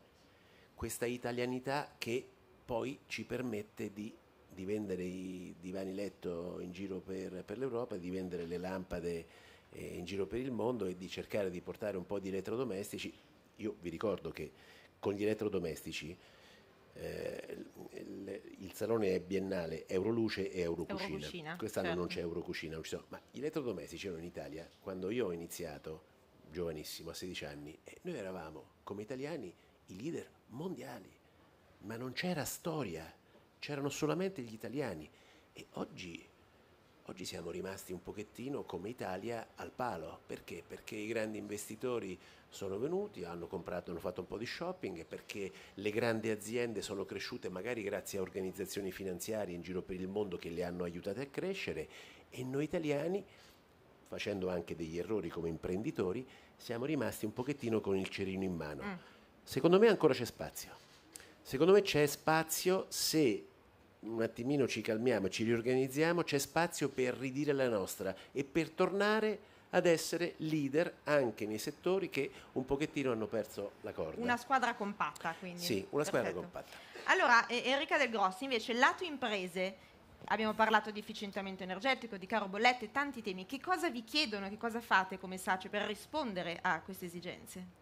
questa italianità che poi ci permette di, di vendere i divani letto in giro per, per l'Europa, di vendere le lampade eh, in giro per il mondo e di cercare di portare un po' di elettrodomestici. Io vi ricordo che con gli elettrodomestici eh, il, il, salone è biennale Euroluce e Eurocucina. Eurocucina Quest'anno certo. non c'è Eurocucina, non sono, ma gli elettrodomestici erano in Italia quando io ho iniziato, giovanissimo, a 16 anni, e noi eravamo come italiani i leader mondiali, ma non c'era storia, c'erano solamente gli italiani e oggi, oggi siamo rimasti un pochettino come Italia al palo, perché? Perché i grandi investitori sono venuti, hanno comprato, hanno fatto un po' di shopping, perché le grandi aziende sono cresciute magari grazie a organizzazioni finanziarie in giro per il mondo che le hanno aiutate a crescere e noi italiani facendo anche degli errori come imprenditori, siamo rimasti un pochettino con il cerino in mano. Mm. Secondo me ancora c'è spazio. Secondo me c'è spazio se un attimino ci calmiamo, ci riorganizziamo, c'è spazio per ridire la nostra e per tornare ad essere leader anche nei settori che un pochettino hanno perso la corda. Una squadra compatta, quindi. Sì, una squadra compatta. Allora, Enrica Del Grossi, invece, lato imprese, abbiamo parlato di efficientamento energetico, di caro bollette, tanti temi. Che cosa vi chiedono, che cosa fate come SACE per rispondere a queste esigenze?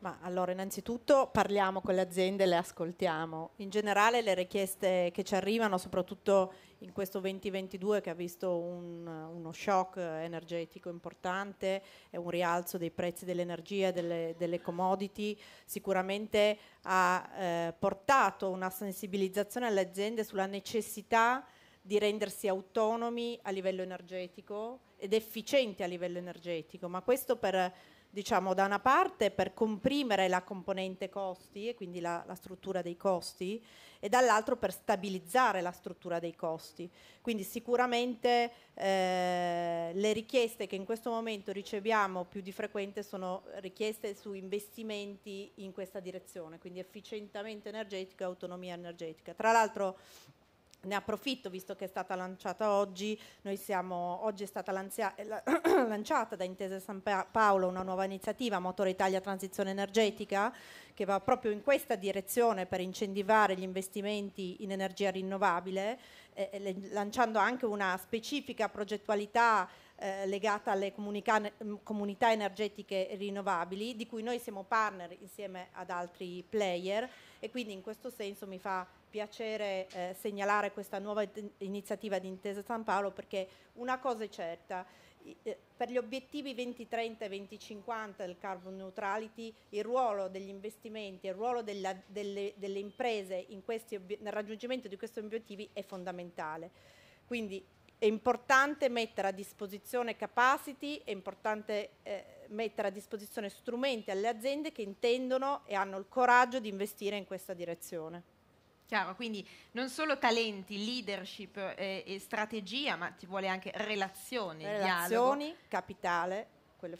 Ma allora innanzitutto parliamo con le aziende, e le ascoltiamo. In generale le richieste che ci arrivano, soprattutto in questo 2022 che ha visto un, uno shock energetico importante e un rialzo dei prezzi dell'energia e delle, delle, commodity, sicuramente ha eh, portato una sensibilizzazione alle aziende sulla necessità di rendersi autonomi a livello energetico ed efficienti a livello energetico, ma questo per diciamo da una parte per comprimere la componente costi e quindi la, la struttura dei costi e dall'altro per stabilizzare la struttura dei costi. Quindi sicuramente eh, le richieste che in questo momento riceviamo più di frequente sono richieste su investimenti in questa direzione, quindi efficientamento energetico e autonomia energetica. Tra l'altro ne approfitto visto che è stata lanciata oggi, siamo, oggi è stata eh, lanciata da Intesa San Paolo una nuova iniziativa Motore Italia Transizione Energetica che va proprio in questa direzione per incentivare gli investimenti in energia rinnovabile, eh, lanciando anche una specifica progettualità eh, legata alle mm, comunità energetiche rinnovabili, di cui noi siamo partner insieme ad altri player e quindi in questo senso mi fa piacere eh, segnalare questa nuova iniziativa di Intesa San Paolo perché una cosa è certa, eh, per gli obiettivi 2030 e 2050 del carbon neutrality il ruolo degli investimenti, il ruolo della, delle, delle, imprese questi, nel raggiungimento di questi obiettivi è fondamentale. Quindi è importante mettere a disposizione capacity, è importante eh, mettere a disposizione strumenti alle aziende che intendono e hanno il coraggio di investire in questa direzione. Chiaro, quindi non solo talenti, leadership eh, e strategia, ma ci vuole anche relazioni. Relazioni, dialogo. capitale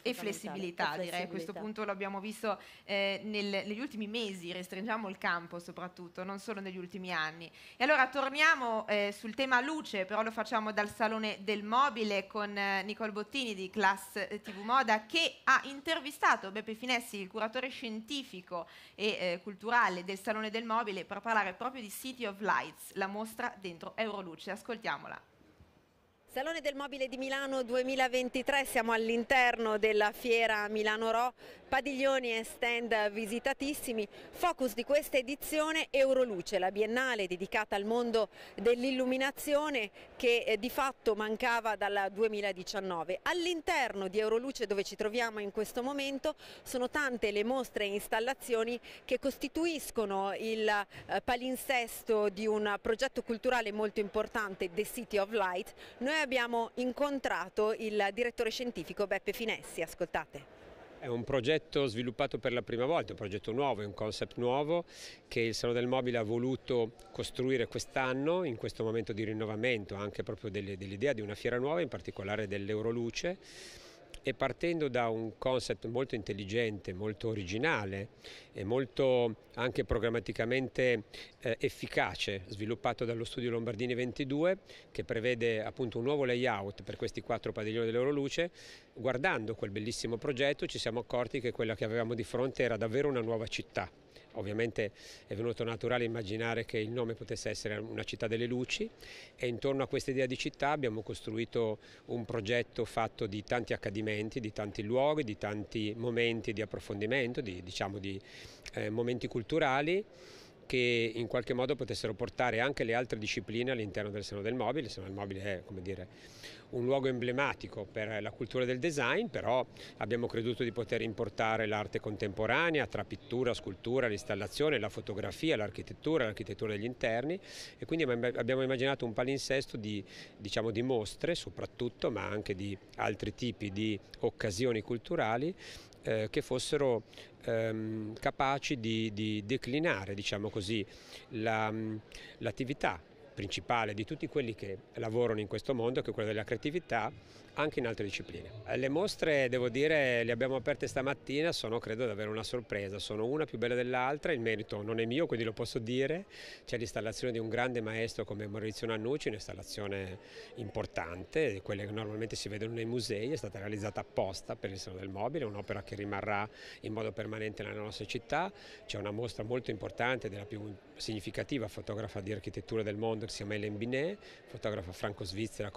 e flessibilità, e direi. A questo punto l'abbiamo visto eh, nel, negli ultimi mesi, restringiamo il campo soprattutto, non solo negli ultimi anni. E allora torniamo eh, sul tema luce, però lo facciamo dal Salone del Mobile con eh, Nicole Bottini di Class eh, TV Moda che ha intervistato Beppe Finessi, il curatore scientifico e eh, culturale del Salone del Mobile, per parlare proprio di City of Lights, la mostra dentro Euroluce. Ascoltiamola. Salone del Mobile di Milano 2023, siamo all'interno della fiera Milano Ro, padiglioni e stand visitatissimi, focus di questa edizione Euroluce, la biennale dedicata al mondo dell'illuminazione che eh, di fatto mancava dal 2019. All'interno di Euroluce dove ci troviamo in questo momento sono tante le mostre e installazioni che costituiscono il eh, palinsesto di un progetto culturale molto importante, The City of Light. Noi abbiamo incontrato il direttore scientifico Beppe Finessi, ascoltate. È un progetto sviluppato per la prima volta, un progetto nuovo, un concept nuovo che il Salone del Mobile ha voluto costruire quest'anno in questo momento di rinnovamento anche proprio dell'idea di una fiera nuova, in particolare dell'Euroluce e partendo da un concept molto intelligente, molto originale e molto anche programmaticamente eh, efficace sviluppato dallo studio Lombardini 22 che prevede appunto un nuovo layout per questi quattro padiglioni dell'Euroluce, guardando quel bellissimo progetto ci siamo accorti che quella che avevamo di fronte era davvero una nuova città ovviamente è venuto naturale immaginare che il nome potesse essere una città delle luci e intorno a questa idea di città abbiamo costruito un progetto fatto di tanti accadimenti, di tanti luoghi, di tanti momenti di approfondimento, di, diciamo di eh, momenti culturali che in qualche modo potessero portare anche le altre discipline all'interno del Seno del Mobile. Il Seno del Mobile è, come dire, un luogo emblematico per la cultura del design, però abbiamo creduto di poter importare l'arte contemporanea tra pittura, scultura, l'installazione, la fotografia, l'architettura, l'architettura degli interni e quindi abbiamo immaginato un palinsesto di, diciamo, di mostre soprattutto, ma anche di altri tipi di occasioni culturali eh, che fossero ehm, capaci di, di declinare diciamo l'attività la, principale di tutti quelli che lavorano in questo mondo, che è quello della creatività, anche in altre discipline. Le mostre, devo dire, le abbiamo aperte stamattina, sono credo davvero una sorpresa, sono una più bella dell'altra, il merito non è mio, quindi lo posso dire, c'è l'installazione di un grande maestro come Maurizio Nannucci, un'installazione importante, quelle che normalmente si vedono nei musei, è stata realizzata apposta per il Salone del Mobile, un'opera che rimarrà in modo permanente nella nostra città, c'è una mostra molto importante della più significativa fotografa di architettura del mondo Garcia Mele Binet, fotografa franco-svizzera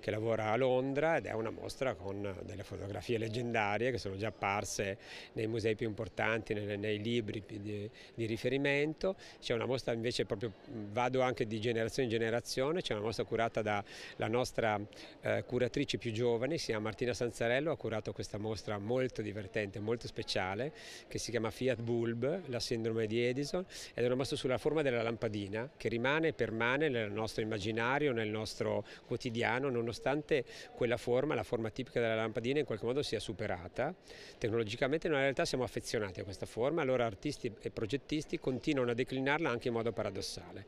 che lavora a Londra ed è una mostra con delle fotografie leggendarie che sono già apparse nei musei più importanti, nei, nei libri di, di riferimento. C'è una mostra invece proprio, vado anche di generazione in generazione, c'è una mostra curata dalla nostra eh, curatrice più giovane, si chiama Martina Sanzarello, ha curato questa mostra molto divertente, molto speciale, che si chiama Fiat Bulb, la sindrome di Edison, ed è una mostra sulla forma della lampadina che rimane per mano umane nel nostro immaginario, nel nostro quotidiano, nonostante quella forma, la forma tipica della lampadina in qualche modo sia superata. Tecnologicamente noi in realtà siamo affezionati a questa forma, allora artisti e progettisti continuano a declinarla anche in modo paradossale.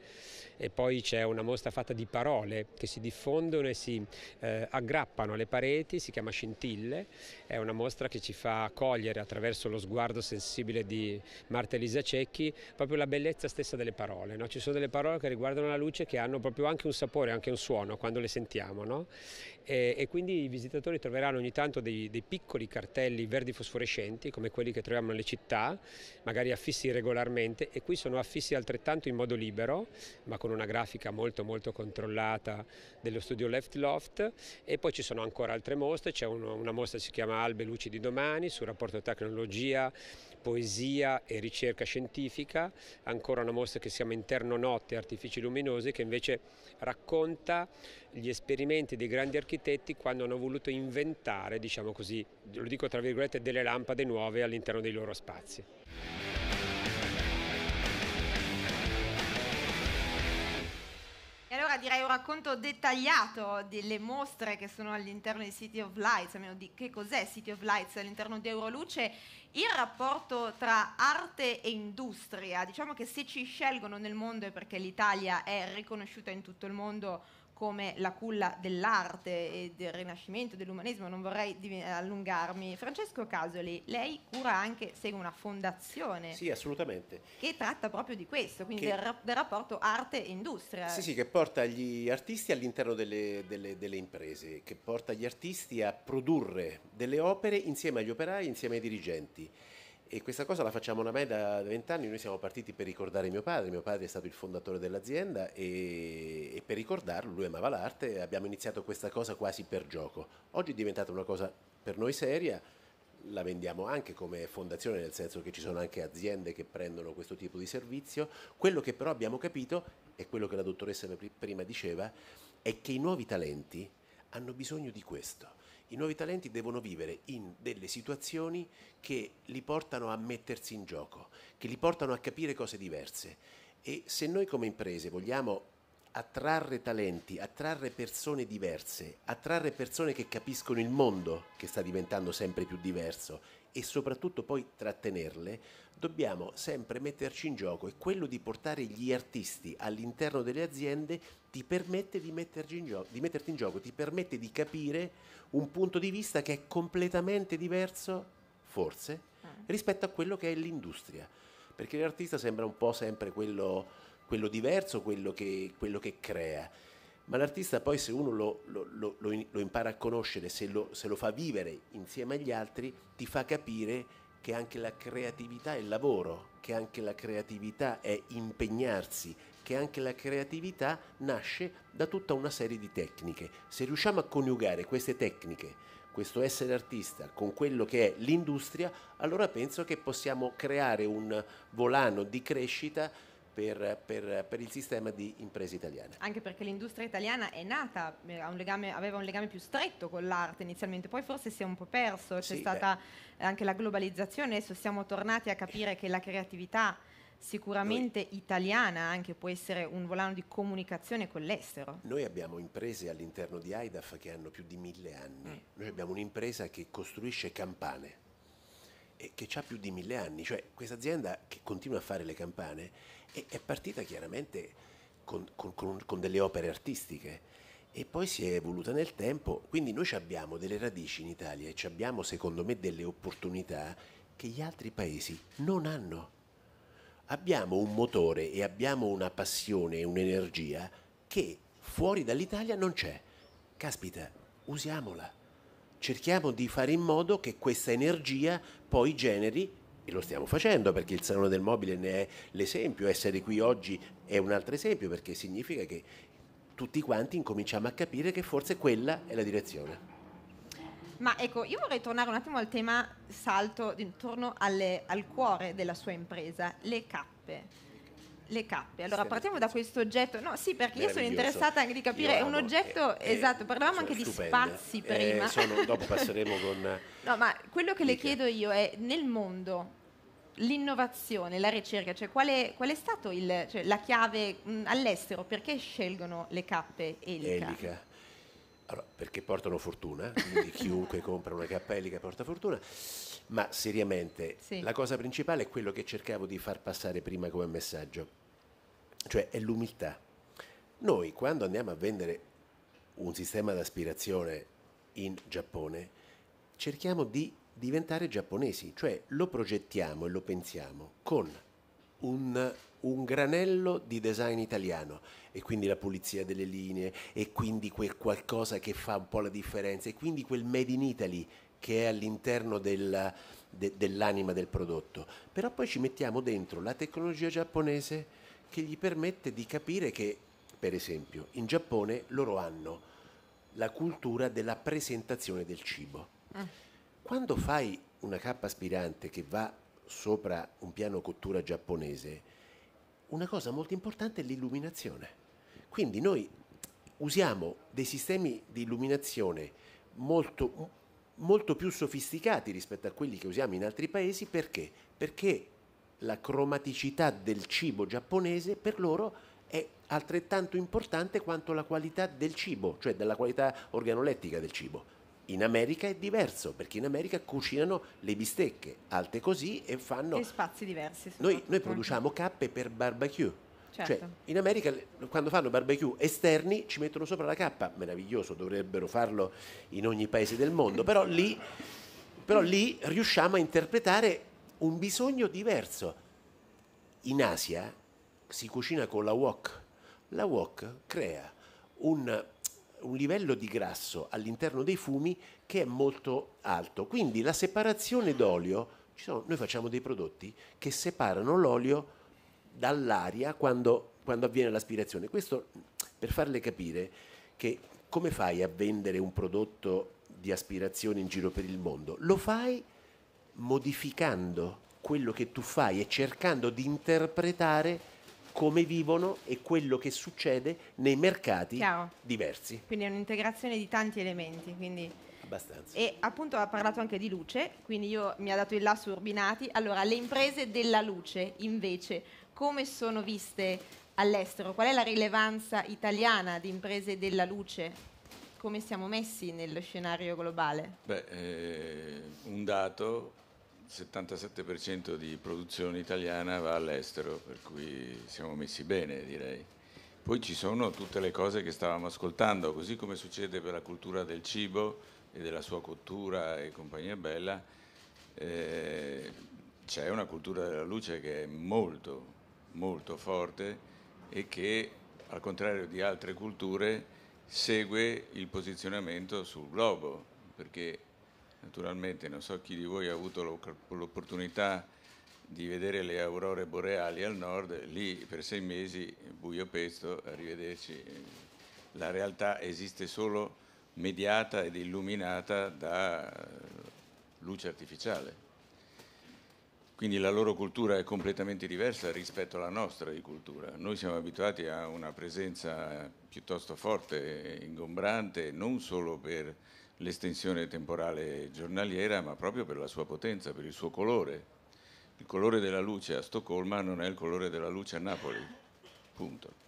E poi c'è una mostra fatta di parole che si diffondono e si eh, aggrappano alle pareti, si chiama Scintille, è una mostra che ci fa cogliere attraverso lo sguardo sensibile di Marta Elisa Cecchi proprio la bellezza stessa delle parole. No? Ci sono delle parole che riguardano la luce luce che hanno proprio anche un sapore, anche un suono quando le sentiamo. No? E, e, quindi i visitatori troveranno ogni tanto dei, dei, piccoli cartelli verdi fosforescenti come quelli che troviamo nelle città, magari affissi regolarmente e qui sono affissi altrettanto in modo libero ma con una grafica molto molto controllata dello studio Left Loft e poi ci sono ancora altre mostre, c'è uno, una mostra che si chiama Albe Luci di Domani sul rapporto tecnologia, poesia e ricerca scientifica, ancora una mostra che si chiama Interno Notte Artifici Luminosi preziosi che invece racconta gli esperimenti dei grandi architetti quando hanno voluto inventare, diciamo così, lo dico tra virgolette, delle lampade nuove all'interno dei loro spazi. allora direi un racconto dettagliato delle mostre che sono all'interno di City of Lights, almeno di che cos'è City of Lights all'interno di Euroluce, il rapporto tra arte e industria. Diciamo che se ci scelgono nel mondo è perché l'Italia è riconosciuta in tutto il mondo come la culla dell'arte e del rinascimento, dell'umanesimo, non vorrei allungarmi. Francesco Casoli, lei cura anche, segue una fondazione. Sì, assolutamente. Che tratta proprio di questo, quindi che, del, del, rapporto arte industria. Sì, sì, che porta gli artisti all'interno delle, delle, delle imprese, che porta gli artisti a produrre delle opere insieme agli operai, insieme ai dirigenti e questa cosa la facciamo oramai da vent'anni, noi siamo partiti per ricordare mio padre, mio padre è stato il fondatore dell'azienda e, e per ricordarlo lui amava l'arte, abbiamo iniziato questa cosa quasi per gioco, oggi è diventata una cosa per noi seria, la vendiamo anche come fondazione, nel senso che ci sono anche aziende che prendono questo tipo di servizio. Quello che però abbiamo capito, e quello che la dottoressa prima diceva, è che i nuovi talenti hanno bisogno di questo. I nuovi talenti devono vivere in delle situazioni che li portano a mettersi in gioco, che li portano a capire cose diverse. E se noi come imprese vogliamo attrarre talenti, attrarre persone diverse, attrarre persone che capiscono il mondo che sta diventando sempre più diverso e soprattutto poi trattenerle, dobbiamo sempre metterci in gioco e quello di portare gli artisti all'interno delle aziende ti permette di, in gioco, di metterti in gioco, ti permette di capire un punto di vista che è completamente diverso, forse, eh. rispetto a quello che è l'industria. Perché l'artista sembra un po' sempre quello, quello diverso, quello che, quello che crea ma l'artista poi se uno lo, lo, lo, lo impara a conoscere, se, se lo, fa vivere insieme agli altri, ti fa capire che anche la creatività è lavoro, che anche la creatività è impegnarsi, che anche la creatività nasce da tutta una serie di tecniche. Se riusciamo a coniugare queste tecniche, questo essere artista, con quello che è l'industria, allora penso che possiamo creare un volano di crescita per, per, per, il sistema di imprese italiane. Anche perché l'industria italiana è nata, eh, un legame, aveva un legame più stretto con l'arte inizialmente, poi forse si è un po' perso, c'è sì, stata beh. anche la globalizzazione, adesso siamo tornati a capire che la creatività sicuramente noi, italiana anche può essere un volano di comunicazione con l'estero. Noi abbiamo imprese all'interno di AIDAF che hanno più di mille anni, mm. noi abbiamo un'impresa che costruisce campane e che ha più di mille anni, cioè questa azienda che continua a fare le campane e, è partita chiaramente con, con, con delle opere artistiche e poi si è evoluta nel tempo, quindi noi abbiamo delle radici in Italia e abbiamo secondo me delle opportunità che gli altri paesi non hanno. Abbiamo un motore e abbiamo una passione e un'energia che fuori dall'Italia non c'è. Caspita, usiamola. Cerchiamo di fare in modo che questa energia poi generi e lo stiamo facendo perché il Salone del Mobile ne è l'esempio, essere qui oggi è un altro esempio perché significa che tutti quanti incominciamo a capire che forse quella è la direzione. Ma ecco, io vorrei tornare un attimo al tema salto intorno alle, al cuore della sua impresa, le cappe le cappe. Allora partiamo da questo oggetto. No, sì, perché io sono interessata anche di capire. È un oggetto, eh, eh, esatto, parlavamo anche stupende. di spazi eh, prima. Eh, sono, dopo passeremo con... No, ma quello che le chiedo io è nel mondo l'innovazione, la ricerca, cioè qual è, qual è stata cioè, la chiave mh, mm, all'estero? Perché scelgono le cappe elica? elica. Allora, perché portano fortuna, quindi chiunque compra una cappa elica porta fortuna, ma seriamente sì. la cosa principale è quello che cercavo di far passare prima come messaggio cioè è l'umiltà. Noi quando andiamo a vendere un sistema d'aspirazione in Giappone, cerchiamo di diventare giapponesi, cioè lo progettiamo e lo pensiamo con un, un, granello di design italiano e quindi la pulizia delle linee e quindi quel qualcosa che fa un po' la differenza e quindi quel made in Italy che è all'interno della, de, dell'anima del prodotto. Però poi ci mettiamo dentro la tecnologia giapponese, che gli permette di capire che, per esempio, in Giappone loro hanno la cultura della presentazione del cibo. Ah. Quando fai una cappa aspirante che va sopra un piano cottura giapponese, una cosa molto importante è l'illuminazione. Quindi noi usiamo dei sistemi di illuminazione molto, molto più sofisticati rispetto a quelli che usiamo in altri paesi perché? Perché la cromaticità del cibo giapponese per loro è altrettanto importante quanto la qualità del cibo, cioè della qualità organolettica del cibo. In America è diverso, perché in America cucinano le bistecche alte così e fanno... In spazi diversi. Noi, noi, produciamo cappe per barbecue. Cioè, certo. Cioè, in America quando fanno barbecue esterni ci mettono sopra la cappa, meraviglioso, dovrebbero farlo in ogni paese del mondo, però lì, però lì riusciamo a interpretare un bisogno diverso. In Asia si cucina con la wok. La wok crea un, un livello di grasso all'interno dei fumi che è molto alto. Quindi la separazione d'olio, sono, noi facciamo dei prodotti che separano l'olio dall'aria quando, quando avviene l'aspirazione. Questo per farle capire che come fai a vendere un prodotto di aspirazione in giro per il mondo? Lo fai modificando quello che tu fai e cercando di interpretare come vivono e quello che succede nei mercati Chiaro. diversi. Quindi è un'integrazione di tanti elementi. Quindi... Abbastanza. E appunto ha parlato anche di luce, quindi io, mi ha dato il là su Urbinati. Allora, le imprese della luce invece come sono viste all'estero? Qual è la rilevanza italiana di imprese della luce? Come siamo messi nello scenario globale? Beh, eh, un dato 77% di produzione italiana va all'estero, per cui siamo messi bene direi. Poi ci sono tutte le cose che stavamo ascoltando, così come succede per la cultura del cibo e della sua cottura e compagnia bella, eh, c'è una cultura della luce che è molto, molto forte e che, al contrario di altre culture, segue il posizionamento sul globo, perché Naturalmente non so chi di voi ha avuto l'opportunità di vedere le aurore boreali al nord, lì per sei mesi buio pesto, arrivederci. La realtà esiste solo mediata ed illuminata da luce artificiale. Quindi la loro cultura è completamente diversa rispetto alla nostra di cultura. Noi siamo abituati a una presenza piuttosto forte, ingombrante, non solo per l'estensione temporale giornaliera, ma proprio per la sua potenza, per il suo colore. Il colore della luce a Stoccolma non è il colore della luce a Napoli, punto.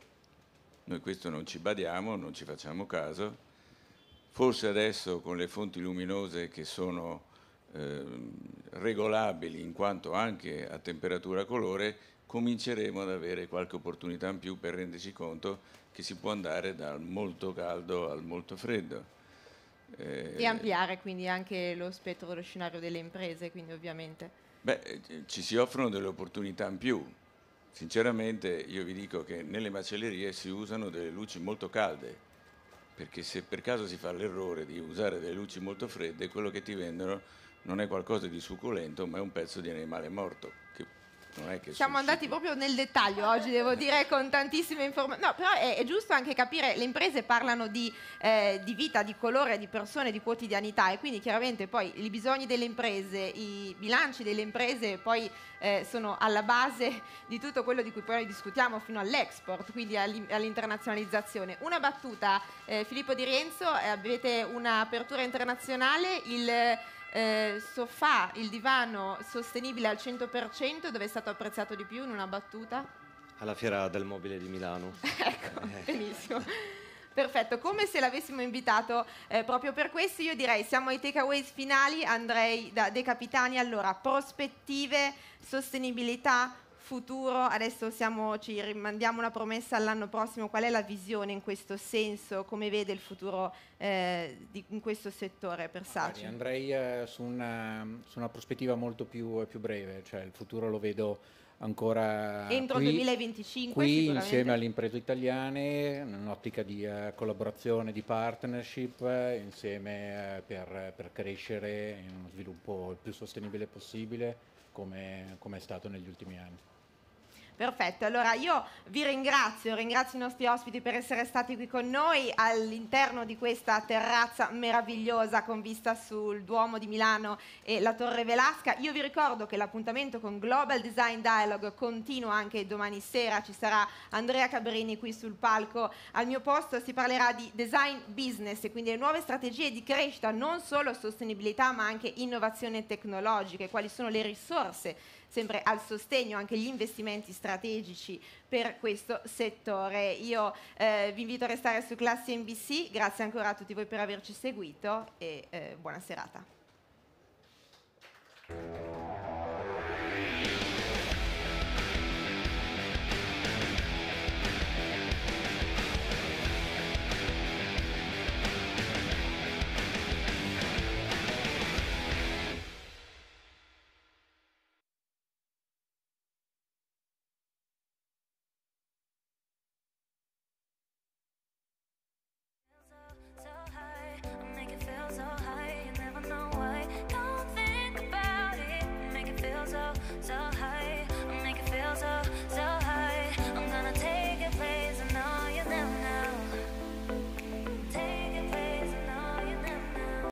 Noi questo non ci badiamo, non ci facciamo caso. Forse adesso con le fonti luminose che sono eh, regolabili in quanto anche a temperatura colore, cominceremo ad avere qualche opportunità in più per renderci conto che si può andare dal molto caldo al molto freddo eh, e ampliare quindi anche lo spettro lo scenario delle imprese, quindi ovviamente. Beh, eh, ci si offrono delle opportunità in più. Sinceramente io vi dico che nelle macellerie si usano delle luci molto calde, perché se per caso si fa l'errore di usare delle luci molto fredde, quello che ti vendono non è qualcosa di succulento, ma è un pezzo di animale morto, che siamo andati proprio nel dettaglio oggi, devo dire, con tantissime informazioni. No, però è, è, giusto anche capire, le imprese parlano di, eh, di, vita, di colore, di persone, di quotidianità e quindi chiaramente poi i bisogni delle imprese, i bilanci delle imprese poi eh, sono alla base di tutto quello di cui poi discutiamo fino all'export, quindi all'internazionalizzazione. Una battuta, eh, Filippo Di Rienzo, eh, avete un'apertura internazionale, il eh, sofà, il divano sostenibile al 100%, dove è stato apprezzato di più in una battuta? Alla fiera del mobile di Milano. ecco, eh. benissimo. Perfetto, come se l'avessimo invitato eh, proprio per questo, io direi siamo ai takeaways finali, andrei da De Capitani, allora prospettive, sostenibilità, futuro, adesso siamo, ci rimandiamo una promessa all'anno prossimo, qual è la visione in questo senso, come vede il futuro eh, di, in questo settore per Saci? Ah, andrei eh, su, una, eh, su, una, prospettiva molto più, eh, più breve, cioè il futuro lo vedo ancora entro il 2025 qui insieme alle imprese italiane in un'ottica di uh, collaborazione di partnership uh, insieme uh, per, per, crescere in uno sviluppo il più sostenibile possibile come, come è stato negli ultimi anni Perfetto, allora io vi ringrazio, ringrazio i nostri ospiti per essere stati qui con noi all'interno di questa terrazza meravigliosa con vista sul Duomo di Milano e la Torre Velasca. Io vi ricordo che l'appuntamento con Global Design Dialogue continua anche domani sera, ci sarà Andrea Cabrini qui sul palco al mio posto, si parlerà di design business e quindi le nuove strategie di crescita, non solo sostenibilità ma anche innovazione tecnologica e quali sono le risorse sempre al sostegno anche gli investimenti strategici per questo settore. Io eh, vi invito a restare su Classi NBC, grazie ancora a tutti voi per averci seguito e eh, buona serata.